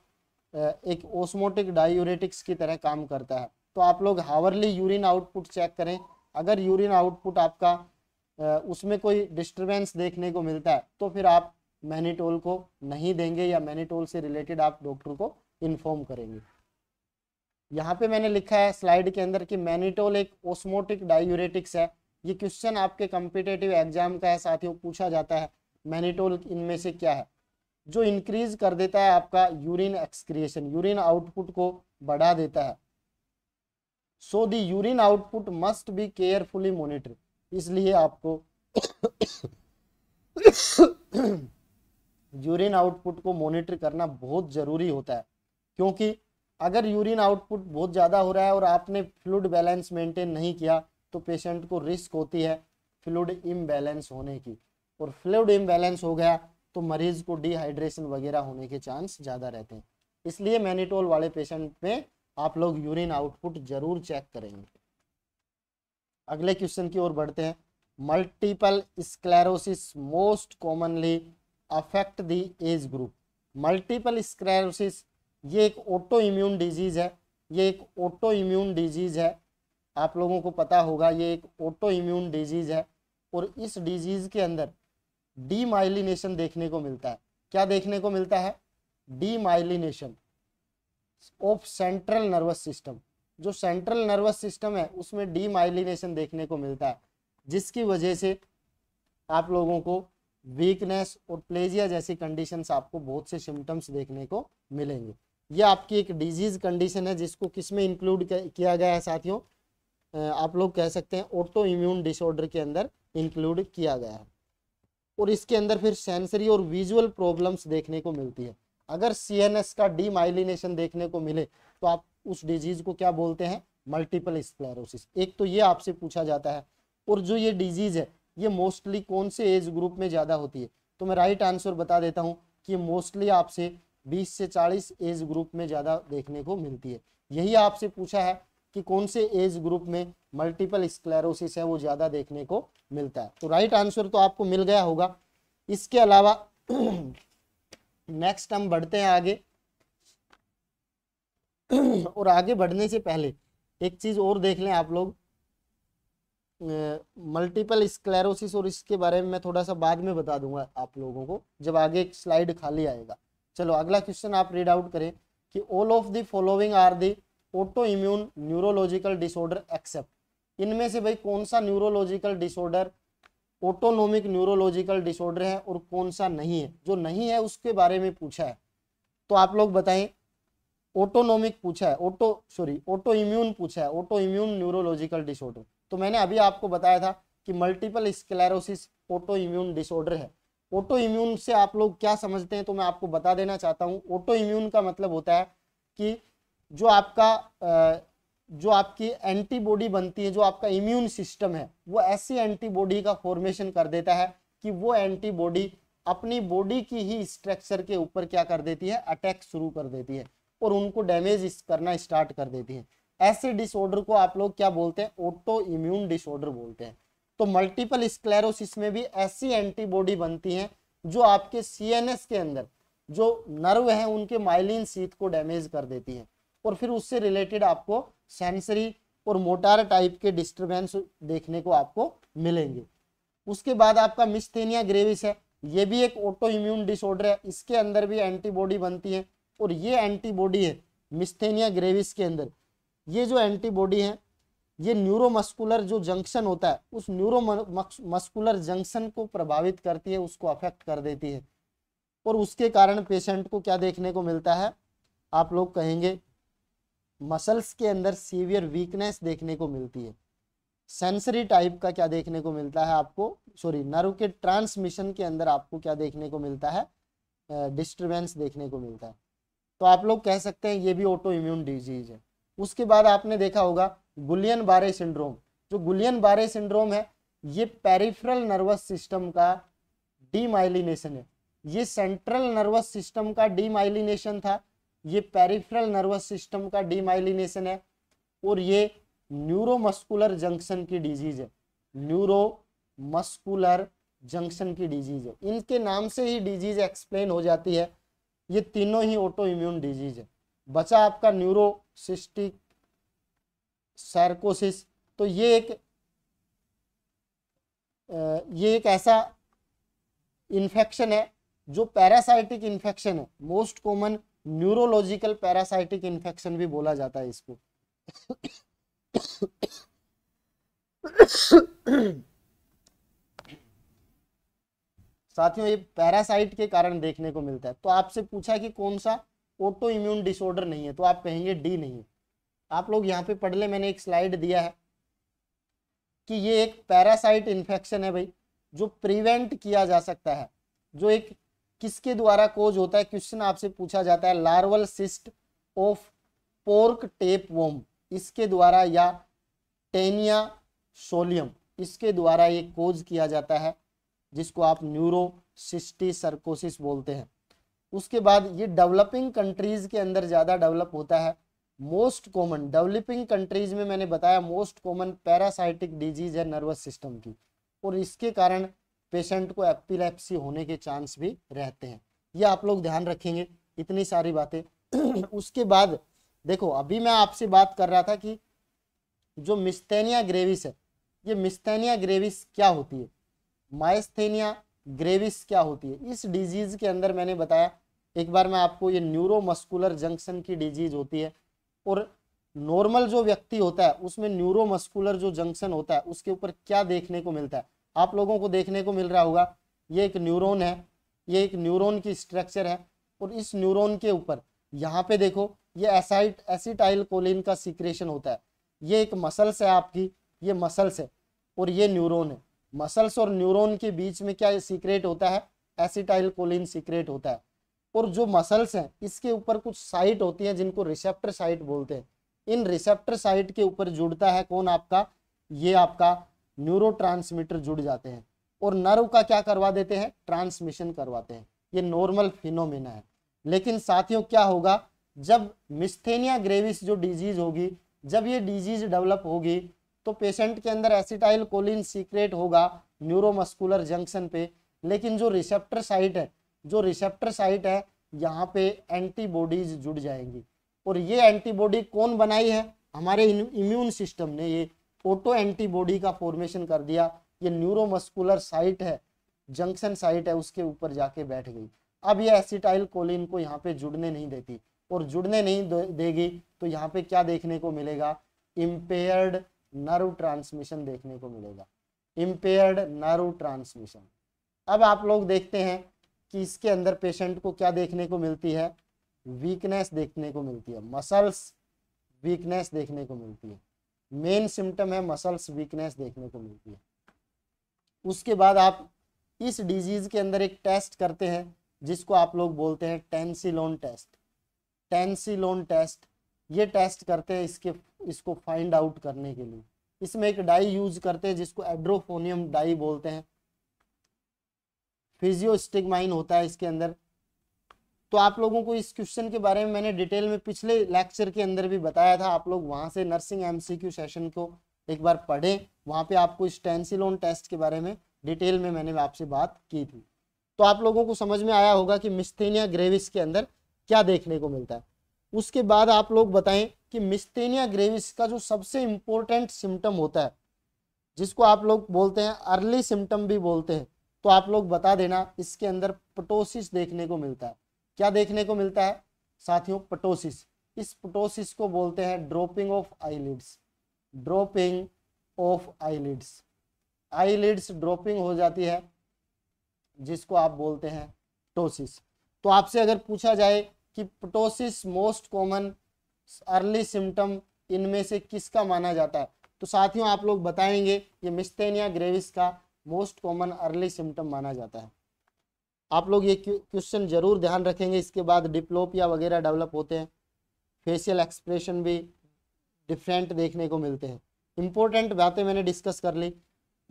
एक ओस्मोटिक डायूरेटिक्स की तरह काम करता है तो आप लोग हावरली यूरिन आउटपुट चेक करें अगर यूरिन आउटपुट आपका उसमें कोई डिस्टर्बेंस देखने को मिलता है तो फिर आप मैनीटोल को नहीं देंगे या मैनीटोल से रिलेटेड आप डॉक्टर को इन्फॉर्म करेंगे यहाँ पे मैंने लिखा है स्लाइड के अंदर कि मैनीटोल एक ओस्मोटिक डायूरेटिक्स है ये क्वेश्चन आपके कम्पिटेटिव एग्जाम का है साथियों पूछा जाता है मैनिटोल इनमें से क्या है जो इंक्रीज कर देता है आपका यूरिन एक्सक्रिएशन यूरिन आउटपुट को बढ़ा देता है so the urine output must be carefully monitor इसलिए आपको यूरिन आउटपुट को मोनिटर करना बहुत ज़रूरी होता है क्योंकि अगर यूरिन आउटपुट बहुत ज़्यादा हो रहा है और आपने फ्लूड बैलेंस मेंटेन नहीं किया तो पेशेंट को रिस्क होती है फ्लूड इम्बैलेंस होने की और फ्लूड इम्बैलेंस हो गया तो मरीज को डिहाइड्रेशन वगैरह होने के चांस ज़्यादा रहते हैं इसलिए मैनिटोल वाले पेशेंट में आप लोग यूरिन आउटपुट जरूर चेक करेंगे अगले क्वेश्चन की ओर बढ़ते हैं multiple sclerosis most commonly affect the age group multiple sclerosis ये एक ऑटो इम्यून डिजीज़ है ये एक ऑटो इम्यून डिजीज़ है आप लोगों को पता होगा ये एक ऑटो इम्यून डिजीज़ है और इस डिजीज़ के अंदर डीमाइलिनेशन देखने को मिलता है क्या देखने को मिलता है demyelination of central nervous system जो सेंट्रल नर्वस सिस्टम है उसमें डीमाइलिनेशन देखने को मिलता है जिसकी वजह से आप लोगों को वीकनेस और प्लेजिया जैसी कंडीशंस आपको बहुत से सिम्टम्स देखने को मिलेंगे ये आपकी एक डिजीज कंडीशन है जिसको किस में इंक्लूड किया गया है साथियों आप लोग कह सकते हैं ऑटो इम्यून डिसऑर्डर के अंदर इंक्लूड किया गया है और इसके अंदर फिर सेंसरी और विजुअल प्रॉब्लम्स देखने को मिलती है अगर सीएनएस का डीमाइलिनेशन देखने को मिले तो आप उस डिजीज को क्या बोलते हैं मल्टीपल स्क्लेरोसिस एक तो ये आपसे पूछा जाता है और जो ये डिजीज है ये मोस्टली कौन से एज ग्रुप में ज़्यादा होती है तो मैं राइट आंसर बता देता हूँ कि मोस्टली आपसे 20 से 40 एज ग्रुप में ज़्यादा देखने को मिलती है यही आपसे पूछा है कि कौन से एज ग्रुप में मल्टीपल स्क्लेरोसिस है वो ज़्यादा देखने को मिलता है तो राइट आंसर तो आपको मिल गया होगा इसके अलावा नेक्स्ट हम बढ़ते हैं आगे और आगे बढ़ने से पहले एक चीज़ और देख लें आप लोग मल्टीपल स्क्लेरोसिस और इसके बारे में मैं थोड़ा सा बाद में बता दूंगा आप लोगों को जब आगे एक स्लाइड खाली आएगा चलो अगला क्वेश्चन आप रीड आउट करें कि all of the following are the autoimmune neurological disorder except इनमें से भाई कौन सा neurological disorder autonomic neurological disorder है और कौन सा नहीं है जो नहीं है उसके बारे में पूछा है तो आप लोग बताएं ऑटोनोमिक पूछा है ऑटो सॉरी ऑटो इम्यून पूछा है ऑटो इम्यून न्यूरोलॉजिकल डिसऑर्डर तो मैंने अभी आपको बताया था कि multiple sclerosis autoimmune disorder है ऑटो इम्यून से आप लोग क्या समझते हैं तो मैं आपको बता देना चाहता हूँ ऑटो इम्यून का मतलब होता है कि जो आपका जो आपकी एंटीबॉडी बनती है जो आपका इम्यून सिस्टम है वो ऐसी एंटीबॉडी का फॉर्मेशन कर देता है कि वो एंटीबॉडी अपनी बॉडी की ही स्ट्रक्चर के ऊपर क्या कर देती है अटैक शुरू कर देती है और उनको डैमेज करना स्टार्ट कर देती है ऐसे डिसऑर्डर को आप लोग क्या बोलते हैं ऑटो इम्यून डिसऑर्डर बोलते हैं तो मल्टीपल स्क्लेरोसिस में भी ऐसी एंटीबॉडी बनती हैं जो आपके सीएनएस के अंदर जो नर्व है उनके माइलिन सीथ को डैमेज कर देती है और फिर उससे रिलेटेड आपको सेंसरी और मोटार टाइप के डिस्टर्बेंस देखने को आपको मिलेंगे उसके बाद आपका मिस्थेनिया ग्रेविस है ये भी एक ऑटो इम्यून डिसऑर्डर है इसके अंदर भी एंटीबॉडी बनती है और ये एंटीबॉडी है मिस्थेनिया ग्रेविस के अंदर ये जो एंटीबॉडी है ये न्यूरोमस्कुलर जो जंक्शन होता है उस न्यूरोमस्कुलर जंक्शन को प्रभावित करती है उसको अफेक्ट कर देती है और उसके कारण पेशेंट को क्या देखने को मिलता है आप लोग कहेंगे मसल्स के अंदर सीवियर वीकनेस देखने को मिलती है सेंसरी टाइप का क्या देखने को मिलता है आपको सॉरी नर्व के ट्रांसमिशन के अंदर आपको क्या देखने को मिलता है डिस्टर्बेंस uh, देखने को मिलता है तो आप लोग कह सकते हैं ये भी ऑटो इम्यून डिजीज है उसके बाद आपने देखा होगा गुलियन बारे सिंड्रोम जो गुलियन बारे सिंड्रोम है ये पेरिफ्रल नर्वस सिस्टम का डीमाइलिनेशन है ये सेंट्रल नर्वस सिस्टम का डीमाइलिनेशन था ये पेरिफेरल नर्वस सिस्टम का डीमाइलिनेशन है और ये न्यूरोमस्कुलर जंक्शन की डिजीज है न्यूरोमस्कुलर जंक्शन की डिजीज है इनके नाम से ही डिजीज एक्सप्लेन हो जाती है ये तीनों ही ऑटो इम्यून डिजीज है बचा आपका न्यूरोसिस्टिक सार्कोसिस तो ये एक ये एक ऐसा इन्फेक्शन है जो पैरासाइटिक इन्फेक्शन है most common neurological parasitic infection भी बोला जाता है इसको साथियों ये पैरासाइट के कारण देखने को मिलता है तो आपसे पूछा कि कौन सा ऑटो इम्यून डिसऑर्डर नहीं है तो आप कहेंगे डी नहीं आप लोग यहाँ पे पढ़ ले मैंने एक स्लाइड दिया है कि ये एक पैरासाइट इन्फेक्शन है भाई जो प्रिवेंट किया जा सकता है जो एक किसके द्वारा कोज होता है क्वेश्चन आपसे पूछा जाता है larval cyst of pork tapeworm इसके द्वारा या टेनिया सोलियम इसके द्वारा ये कोज किया जाता है जिसको आप न्यूरो सर्कोसिस बोलते हैं उसके बाद ये डेवलपिंग कंट्रीज़ के अंदर ज़्यादा डेवलप होता है मोस्ट कॉमन डेवलपिंग कंट्रीज़ में मैंने बताया मोस्ट कॉमन पैरासाइटिक डिजीज है नर्वस सिस्टम की और इसके कारण पेशेंट को एपिलेप्सी होने के चांस भी रहते हैं ये आप लोग ध्यान रखेंगे इतनी सारी बातें उसके बाद देखो अभी मैं आपसे बात कर रहा था कि जो मिस्तेनिया ग्रेविस है ये मिस्तेनिया ग्रेविस क्या होती है माइस्थेनिया ग्रेविस क्या होती है इस डिजीज के अंदर मैंने बताया एक बार मैं आपको ये न्यूरोमस्कुलर जंक्शन की डिजीज होती है और नॉर्मल जो व्यक्ति होता है उसमें न्यूरोमस्कुलर जो जंक्शन होता है उसके ऊपर क्या देखने को मिलता है आप लोगों को देखने को मिल रहा होगा ये एक न्यूरोन है ये एक न्यूरोन की स्ट्रक्चर है और इस न्यूरोन के ऊपर यहाँ पे देखो ये एसाइट एसिटाइल कोलिन का सिक्रेशन होता है ये एक मसल्स है आपकी ये मसल्स है और ये न्यूरोन है मसल्स और न्यूरोन के बीच में क्या सीक्रेट होता है एसिटाइल कोलिन सीक्रेट होता है और जो मसल्स हैं इसके ऊपर कुछ साइट होती हैं जिनको रिसेप्टर साइट बोलते हैं इन रिसेप्टर साइट के ऊपर जुड़ता है कौन आपका ये आपका न्यूरो जुड़ जाते हैं और नर्व का क्या करवा देते हैं ट्रांसमिशन करवाते हैं ये नॉर्मल फिनोमिना है लेकिन साथियों क्या होगा जब मिस्थेनिया ग्रेविस जो डिजीज होगी जब ये डिजीज डेवलप होगी तो पेशेंट के अंदर एसिटाइल कोलिन सीक्रेट होगा न्यूरोमस्कुलर जंक्शन पे लेकिन जो रिसेप्टर साइट है जो रिसेप्टर साइट है यहाँ पे एंटीबॉडीज जुड़ जाएंगी और ये एंटीबॉडी कौन बनाई है हमारे इम्यून सिस्टम ने ये फोटो एंटीबॉडी का फॉर्मेशन कर दिया ये न्यूरोमस्कुलर साइट है जंक्शन साइट है उसके ऊपर जाके बैठ गई अब ये एसिटाइल कोलिन को यहाँ पे जुड़ने नहीं देती और जुड़ने नहीं देगी तो यहाँ पे क्या देखने को मिलेगा इम्पेयर्ड नर्व ट्रांसमिशन देखने को मिलेगा इम्पेयर्ड नर्व ट्रांसमिशन अब आप लोग देखते हैं कि इसके अंदर पेशेंट को क्या देखने को मिलती है वीकनेस देखने को मिलती है मसल्स वीकनेस देखने को मिलती है मेन सिम्टम है मसल्स वीकनेस देखने को मिलती है उसके बाद आप इस डिजीज़ के अंदर एक टेस्ट करते हैं जिसको आप लोग बोलते हैं टेंसिलोन टेस्ट टेंसिलोन टेस्ट ये टेस्ट करते हैं इसके इसको फाइंड आउट करने के लिए इसमें एक डाई यूज करते हैं जिसको एड्रोफोनियम डाई बोलते हैं फिजियोस्टिगमाइन होता है इसके अंदर तो आप लोगों को इस क्वेश्चन के बारे में मैंने डिटेल में पिछले लेक्चर के अंदर भी बताया था आप लोग वहां से नर्सिंग एमसीक्यू सेशन को एक बार पढ़ें वहां पे आपको स्टेंसिलोन टेस्ट के बारे में डिटेल में मैंने आपसे बात की थी तो आप लोगों को समझ में आया होगा कि मिस्थेनिया ग्रेविस के अंदर क्या देखने को मिलता है उसके बाद आप लोग बताएं कि मिस्थेनिया ग्रेविस का जो सबसे इम्पोर्टेंट सिम्टम होता है जिसको आप लोग बोलते हैं अर्ली सिम्टम भी बोलते हैं तो आप लोग बता देना इसके अंदर पटोसिस देखने को मिलता है क्या देखने को मिलता है साथियों पटोसिस इस पटोसिस को बोलते हैं dropping of eyelids dropping of eyelids eyelids dropping हो जाती है जिसको आप बोलते हैं पटोसिस तो आपसे अगर पूछा जाए कि ptosis most common early symptom इनमें से किसका माना जाता है तो साथियों आप लोग बताएंगे ये मिस्तेनिया ग्रेविस का मोस्ट कॉमन अर्ली सिम्टम माना जाता है आप लोग ये क्वेश्चन जरूर ध्यान रखेंगे इसके बाद डिप्लोपिया वगैरह डेवलप होते हैं फेशियल एक्सप्रेशन भी डिफरेंट देखने को मिलते हैं इम्पोर्टेंट बातें मैंने डिस्कस कर ली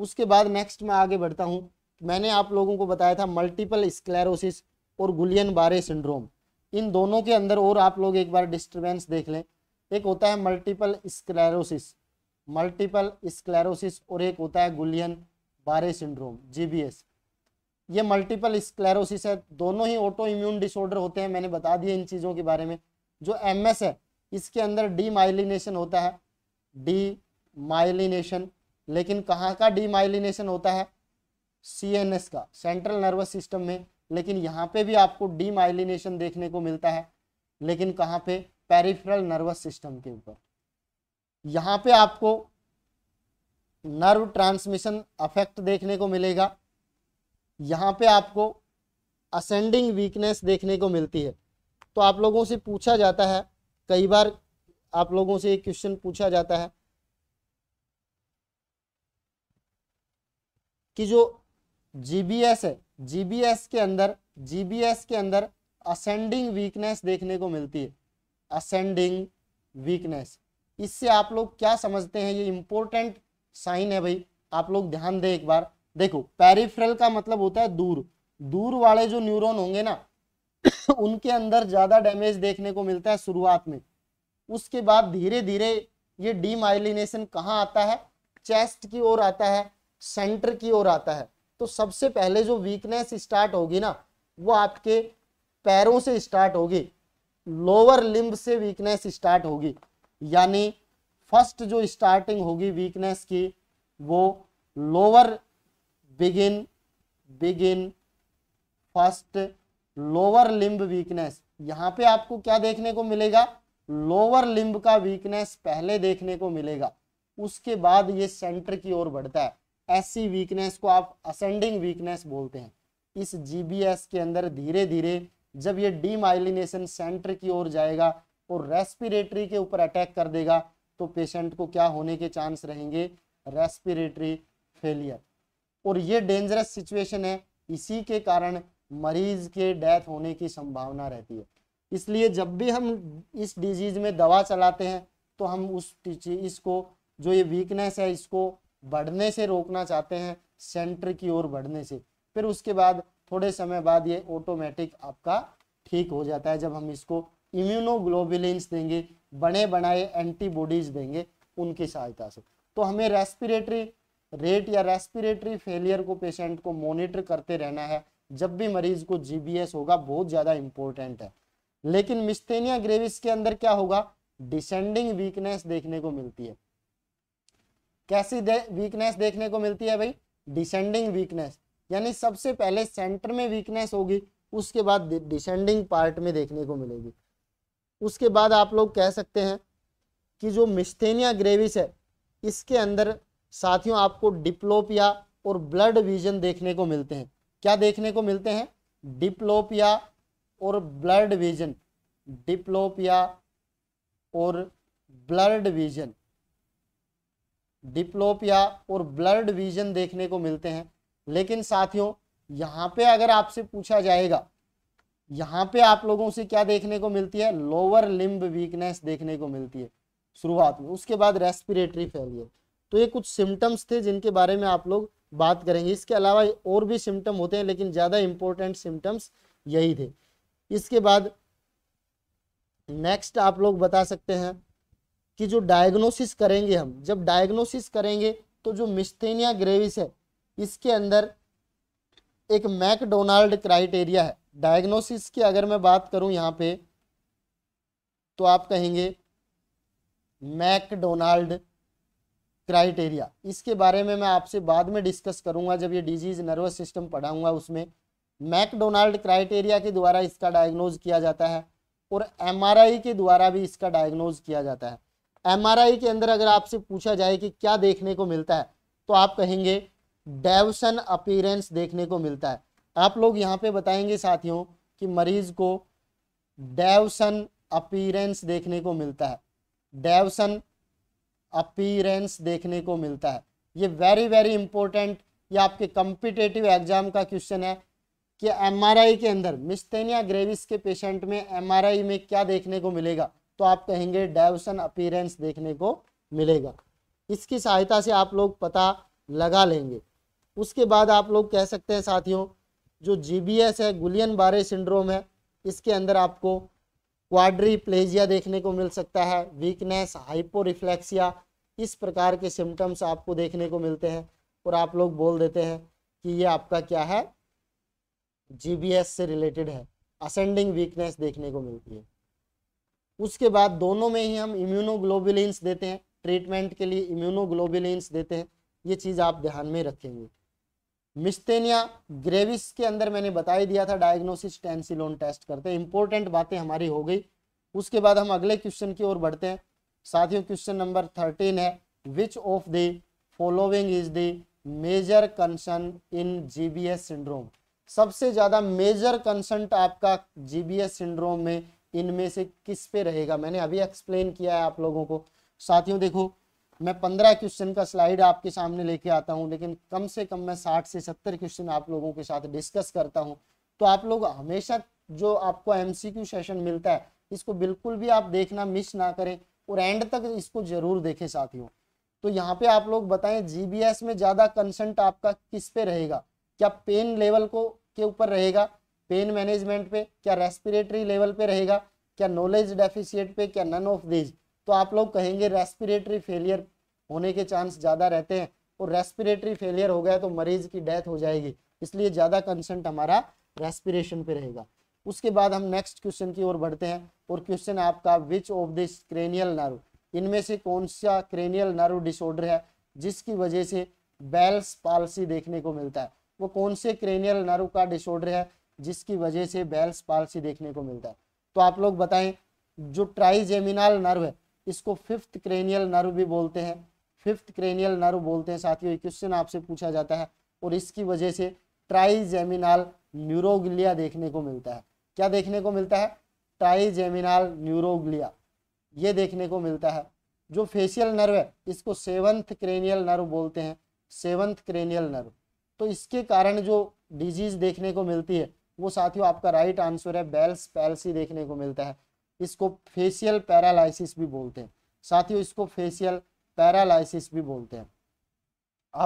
उसके बाद नेक्स्ट मैं आगे बढ़ता हूँ मैंने आप लोगों को बताया था मल्टीपल स्क्लेरोसिस और गुलियन बारे सिंड्रोम इन दोनों के अंदर और आप लोग एक बार डिस्टर्बेंस देख लें एक होता है मल्टीपल स्क्लेरोसिस मल्टीपल स्क्लेरोसिस और एक होता है गुलियन बारे सिंड्रोम जीबीएस ये मल्टीपल स्क्लेरोसिस है दोनों ही ऑटो इम्यून डिसऑर्डर होते हैं मैंने बता दिया इन चीज़ों के बारे में जो एम है इसके अंदर डी माइलिनेशन होता है डी माइलिनेशन लेकिन कहाँ का डी माइलिनेशन होता है सी एन एस का सेंट्रल नर्वस सिस्टम में लेकिन यहाँ पे भी आपको डी माइलिनेशन देखने को मिलता है लेकिन कहाँ पे पेरिफेरल नर्वस सिस्टम के ऊपर यहाँ पे आपको नर्व ट्रांसमिशन अफेक्ट देखने को मिलेगा यहाँ पे आपको असेंडिंग वीकनेस देखने को मिलती है तो आप लोगों से पूछा जाता है कई बार आप लोगों से एक क्वेश्चन पूछा जाता है कि जो जीबीएस है जीबीएस के अंदर जीबीएस के अंदर असेंडिंग वीकनेस देखने को मिलती है असेंडिंग वीकनेस इससे आप लोग क्या समझते हैं ये इंपॉर्टेंट साइन है भाई आप लोग ध्यान दें एक बार देखो पेरिफ्रल का मतलब होता है दूर दूर वाले जो न्यूरॉन होंगे ना उनके अंदर ज्यादा डैमेज देखने को मिलता है शुरुआत में उसके बाद धीरे धीरे ये डीमाइलिनेशन कहाँ आता है चेस्ट की ओर आता है सेंटर की ओर आता है तो सबसे पहले जो वीकनेस स्टार्ट होगी ना वो आपके पैरों से स्टार्ट होगी लोअर लिम्ब से वीकनेस स्टार्ट होगी यानी फर्स्ट जो स्टार्टिंग होगी वीकनेस की वो lower begin begin first lower limb weakness यहां पे आपको क्या देखने को मिलेगा लोअर लिंब का वीकनेस पहले देखने को मिलेगा उसके बाद ये सेंटर की ओर बढ़ता है ऐसी वीकनेस को आप असेंडिंग वीकनेस बोलते हैं इस जीबीएस के अंदर धीरे धीरे जब ये डीमाइलिनेशन सेंटर की ओर जाएगा और रेस्पिरेटरी के ऊपर अटैक कर देगा तो पेशेंट को क्या होने के चांस रहेंगे रेस्पिरेटरी फेलियर और ये डेंजरस सिचुएशन है इसी के कारण मरीज के डेथ होने की संभावना रहती है इसलिए जब भी हम इस डिजीज में दवा चलाते हैं तो हम उस इसको जो ये वीकनेस है इसको बढ़ने से रोकना चाहते हैं सेंटर की ओर बढ़ने से फिर उसके बाद थोड़े समय बाद ये ऑटोमेटिक आपका ठीक हो जाता है जब हम इसको इम्यूनोग्लोबिलिन्स देंगे बने बनाए एंटीबॉडीज देंगे उनकी सहायता से तो हमें रेस्पिरेटरी रेट या रेस्पिरेटरी फेलियर को पेशेंट को मॉनिटर करते रहना है जब भी मरीज को जीबीएस होगा बहुत ज़्यादा इंपॉर्टेंट है लेकिन मिस्तेनिया ग्रेविस के अंदर क्या होगा डिसेंडिंग वीकनेस देखने को मिलती है कैसी दे, वीकनेस देखने को मिलती है भाई डिसेंडिंग वीकनेस यानी सबसे पहले सेंटर में वीकनेस होगी उसके बाद डिसेंडिंग पार्ट में देखने को मिलेगी उसके बाद आप लोग कह सकते हैं कि जो मिस्तेनिया ग्रेविस है इसके अंदर साथियों आपको डिप्लोपिया और ब्लड विजन देखने को मिलते हैं क्या देखने को मिलते हैं डिप्लोपिया और ब्लड विजन डिप्लोपिया और ब्लड विजन डिप्लोपिया और ब्लड विजन देखने को मिलते हैं लेकिन साथियों यहां पे अगर आपसे पूछा जाएगा यहां पे आप लोगों से क्या देखने को मिलती है लोअर लिम्ब वीकनेस देखने को मिलती है शुरुआत में उसके बाद रेस्पिरेटरी फेलियर तो ये कुछ सिम्टम्स थे जिनके बारे में आप लोग बात करेंगे इसके अलावा और भी सिम्टम होते हैं लेकिन ज़्यादा इंपॉर्टेंट सिम्टम्स यही थे इसके बाद नेक्स्ट आप लोग बता सकते हैं कि जो डायग्नोसिस करेंगे हम जब डायग्नोसिस करेंगे तो जो मिस्थेनिया ग्रेविस है इसके अंदर एक मैकडोनाल्ड क्राइटेरिया है डायग्नोसिस की अगर मैं बात करूं यहाँ पे तो आप कहेंगे मैकडोनाल्ड क्राइटेरिया इसके बारे में मैं आपसे बाद में डिस्कस करूंगा जब ये डिजीज नर्वस सिस्टम पढ़ाऊंगा उसमें मैकडोनाल्ड क्राइटेरिया के द्वारा इसका डायग्नोज किया जाता है और एम के द्वारा भी इसका डायग्नोज किया जाता है एम के अंदर अगर आपसे पूछा जाए कि क्या देखने को मिलता है तो आप कहेंगे डेवसन अपीरेंस देखने को मिलता है आप लोग यहाँ पे बताएंगे साथियों कि मरीज को डेवसन अपीरेंस देखने को मिलता है डेवसन अपीरेंस देखने को मिलता है ये वेरी वेरी इंपॉर्टेंट ये आपके कम्पिटेटिव एग्जाम का क्वेश्चन है कि एमआरआई के अंदर मिस्तेनिया ग्रेविस के पेशेंट में एमआरआई में क्या देखने को मिलेगा तो आप कहेंगे डेवसन अपीरेंस देखने को मिलेगा इसकी सहायता से आप लोग पता लगा लेंगे उसके बाद आप लोग कह सकते हैं साथियों जो जी है गुलियन बारे सिंड्रोम है इसके अंदर आपको क्वाड्री प्लेजिया देखने को मिल सकता है वीकनेस हाइपो रिफ्लेक्सिया इस प्रकार के सिम्टम्स आपको देखने को मिलते हैं और आप लोग बोल देते हैं कि ये आपका क्या है जीबीएस से रिलेटेड है असेंडिंग वीकनेस देखने को मिलती है उसके बाद दोनों में ही हम इम्यूनोग्लोबुलिन्स देते हैं ट्रीटमेंट के लिए इम्यूनोग्लोबुलिन्स देते हैं ये चीज़ आप ध्यान में रखेंगे मिस्तेनिया ग्रेविस के अंदर मैंने बता ही दिया था डायग्नोसिस टेंसिलोन टेस्ट करते हैं इंपॉर्टेंट बातें हमारी हो गई उसके बाद हम अगले क्वेश्चन की ओर बढ़ते हैं साथियों क्वेश्चन नंबर थर्टीन है which of the following is the major concern in GBS syndrome सबसे ज़्यादा मेजर कंसर्न आपका जीबीएस सिंड्रोम में इनमें से किस पे रहेगा मैंने अभी एक्सप्लेन किया है आप लोगों को साथियों देखो मैं पंद्रह क्वेश्चन का स्लाइड आपके सामने लेके आता हूँ लेकिन कम से कम मैं साठ से सत्तर क्वेश्चन आप लोगों के साथ डिस्कस करता हूँ तो आप लोग हमेशा जो आपको एमसीक्यू सेशन मिलता है इसको बिल्कुल भी आप देखना मिस ना करें और एंड तक इसको जरूर देखें साथियों तो यहाँ पे आप लोग बताएं जीबीएस में ज़्यादा कंसेंट आपका किस पे रहेगा क्या पेन लेवल को के ऊपर रहेगा पेन मैनेजमेंट पे क्या रेस्पिरेटरी लेवल पे रहेगा क्या नॉलेज डेफिशिएट पे क्या नन ऑफ दीज तो आप लोग कहेंगे रेस्पिरेटरी फेलियर होने के चांस ज़्यादा रहते हैं और रेस्पिरेटरी फेलियर हो गया तो मरीज की डेथ हो जाएगी इसलिए ज़्यादा कंसर्ट हमारा रेस्पिरेशन पे रहेगा उसके बाद हम नेक्स्ट क्वेश्चन की ओर बढ़ते हैं और क्वेश्चन आपका which of this cranial nerve इनमें से कौन सा क्रेनियल नर्व डिसऑर्डर है जिसकी वजह से बैल्स पालसी देखने को मिलता है वो कौन से क्रेनियल नर्व का डिसऑर्डर है जिसकी वजह से बेल्स पालसी देखने को मिलता है तो आप लोग बताएं जो ट्राइजेमिनल नर्व है इसको फिफ्थ क्रेनियल नर्व भी बोलते हैं फिफ्थ क्रेनियल नर्व बोलते हैं साथियों क्वेश्चन आपसे पूछा जाता है और इसकी वजह से ट्राइजेमिनाल न्यूरोग्लिया देखने को मिलता है क्या देखने को मिलता है ट्राइजेमिनाल न्यूरोग्लिया ये देखने को मिलता है जो फेशियल नर्व है इसको सेवंथ क्रेनियल नर्व बोलते हैं सेवंथ क्रेनियल नर्व तो इसके कारण जो डिजीज देखने को मिलती है वो साथियों आपका राइट आंसर है बेल्स पैल्सी देखने को मिलता है इसको फेशियल पैरालिसिस भी बोलते हैं साथियों इसको फेशियल पैरालिसिस भी बोलते हैं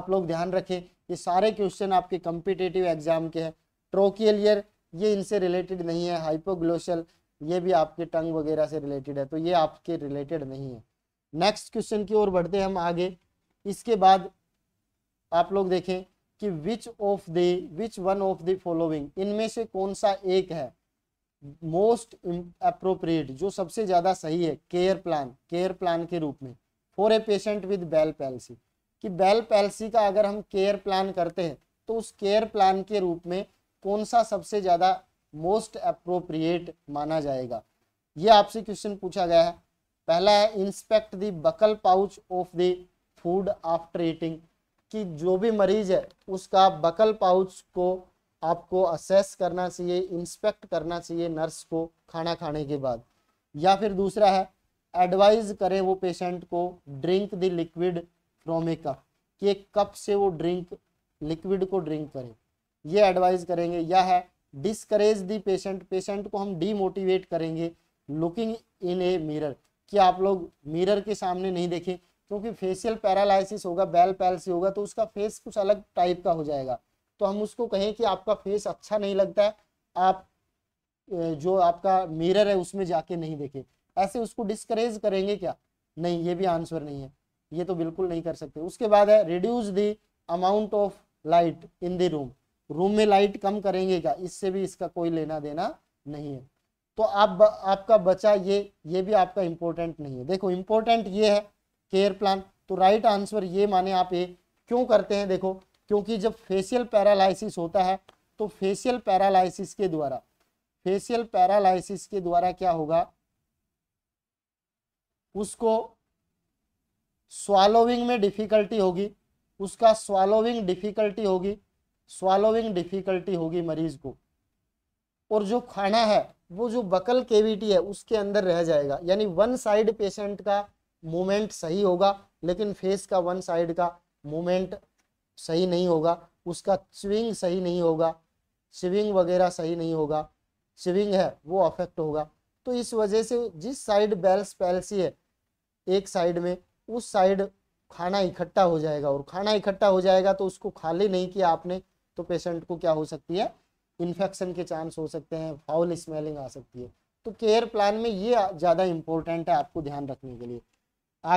आप लोग ध्यान रखें ये सारे क्वेश्चन आपके कम्पिटेटिव एग्जाम के हैं ट्रोकियलियर ये इनसे रिलेटेड नहीं है हाइपोग्लोशल ये भी आपके टंग वगैरह से रिलेटेड है तो ये आपके रिलेटेड नहीं है नेक्स्ट क्वेश्चन की ओर बढ़ते हैं हम आगे इसके बाद आप लोग देखें कि which of the which one of the following इनमें से कौन सा एक है मोस्ट अप्रोप्रिएट जो सबसे ज़्यादा सही है केयर प्लान केयर प्लान के रूप में for a patient with Bell palsy कि बेल पैलसी का अगर हम केयर प्लान करते हैं तो उस केयर प्लान के रूप में कौन सा सबसे ज़्यादा मोस्ट अप्रोप्रिएट माना जाएगा ये आपसे क्वेश्चन पूछा गया है पहला है inspect the buccal pouch of the food after eating कि जो भी मरीज है उसका बकल पाउच को आपको असेस करना चाहिए इंस्पेक्ट करना चाहिए नर्स को खाना खाने के बाद या फिर दूसरा है एडवाइज करें वो पेशेंट को drink the liquid from a cup कि एक कप से वो ड्रिंक लिक्विड को ड्रिंक करें ये एडवाइज करेंगे या है डिसकरेज द पेशेंट पेशेंट को हम डीमोटिवेट करेंगे लुकिंग इन ए मिरर कि आप लोग मिरर के सामने नहीं देखें क्योंकि फेशियल पैरालिसिस होगा बैल पैल होगा तो उसका फेस कुछ अलग टाइप का हो जाएगा तो हम उसको कहें कि आपका फेस अच्छा नहीं लगता है आप जो आपका मिरर है उसमें जाके नहीं देखें ऐसे उसको डिस्करेज करेंगे क्या नहीं ये भी आंसर नहीं है ये तो बिल्कुल नहीं कर सकते उसके बाद है reduce the amount of light in the room room में लाइट कम करेंगे क्या इससे भी इसका कोई लेना देना नहीं है तो आप आपका बचा ये ये भी आपका इंपॉर्टेंट नहीं है देखो इम्पोर्टेंट ये है केयर प्लान तो राइट आंसर ये माने आप ये क्यों करते हैं देखो क्योंकि जब फेशियल पैरालाइसिस होता है तो फेशियल पैरालाइसिस के द्वारा फेशियल पैरालाइसिस के द्वारा क्या होगा उसको स्वालोविंग में डिफिकल्टी होगी उसका स्वालोविंग डिफिकल्टी होगी स्वालोविंग डिफिकल्टी होगी मरीज को और जो खाना है वो जो बकल केविटी है उसके अंदर रह जाएगा यानी वन साइड पेशेंट का मूवमेंट सही होगा लेकिन फेस का वन साइड का मूवमेंट सही नहीं होगा उसका स्विंग सही नहीं होगा स्विंग वगैरह सही नहीं होगा स्विंग है वो अफेक्ट होगा तो इस वजह से जिस साइड बैल्स पैलसी है एक साइड में उस साइड खाना इकट्ठा हो जाएगा और खाना इकट्ठा हो जाएगा तो उसको खाली नहीं किया आपने तो पेशेंट को क्या हो सकती है इन्फेक्शन के चांस हो सकते हैं फाउल स्मेलिंग आ सकती है तो केयर प्लान में ये ज़्यादा इम्पोर्टेंट है आपको ध्यान रखने के लिए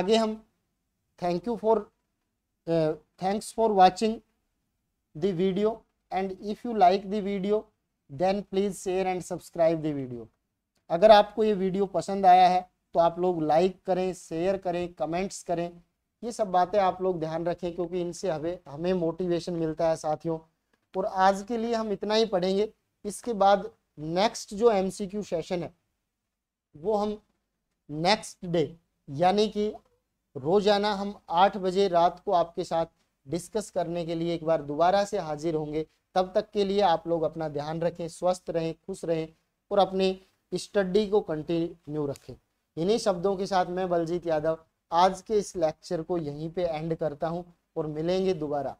आगे हम thank you for thanks uh, thanks for watching the video and if you like the video then please share and subscribe the video अगर आपको ये वीडियो पसंद आया है तो आप लोग लाइक करें शेयर करें कमेंट्स करें ये सब बातें आप लोग ध्यान रखें क्योंकि इनसे हमें हमें मोटिवेशन मिलता है साथियों और आज के लिए हम इतना ही पढ़ेंगे इसके बाद नेक्स्ट जो एमसीक्यू सेशन है वो हम नेक्स्ट डे यानी कि रोज़ाना हम आठ बजे रात को आपके साथ डिस्कस करने के लिए एक बार दोबारा से हाजिर होंगे तब तक के लिए आप लोग अपना ध्यान रखें स्वस्थ रहें खुश रहें और अपने स्टडी को कंटिन्यू रखें इन्हीं शब्दों के साथ मैं बलजीत यादव आज के इस लेक्चर को यहीं पे एंड करता हूँ और मिलेंगे दोबारा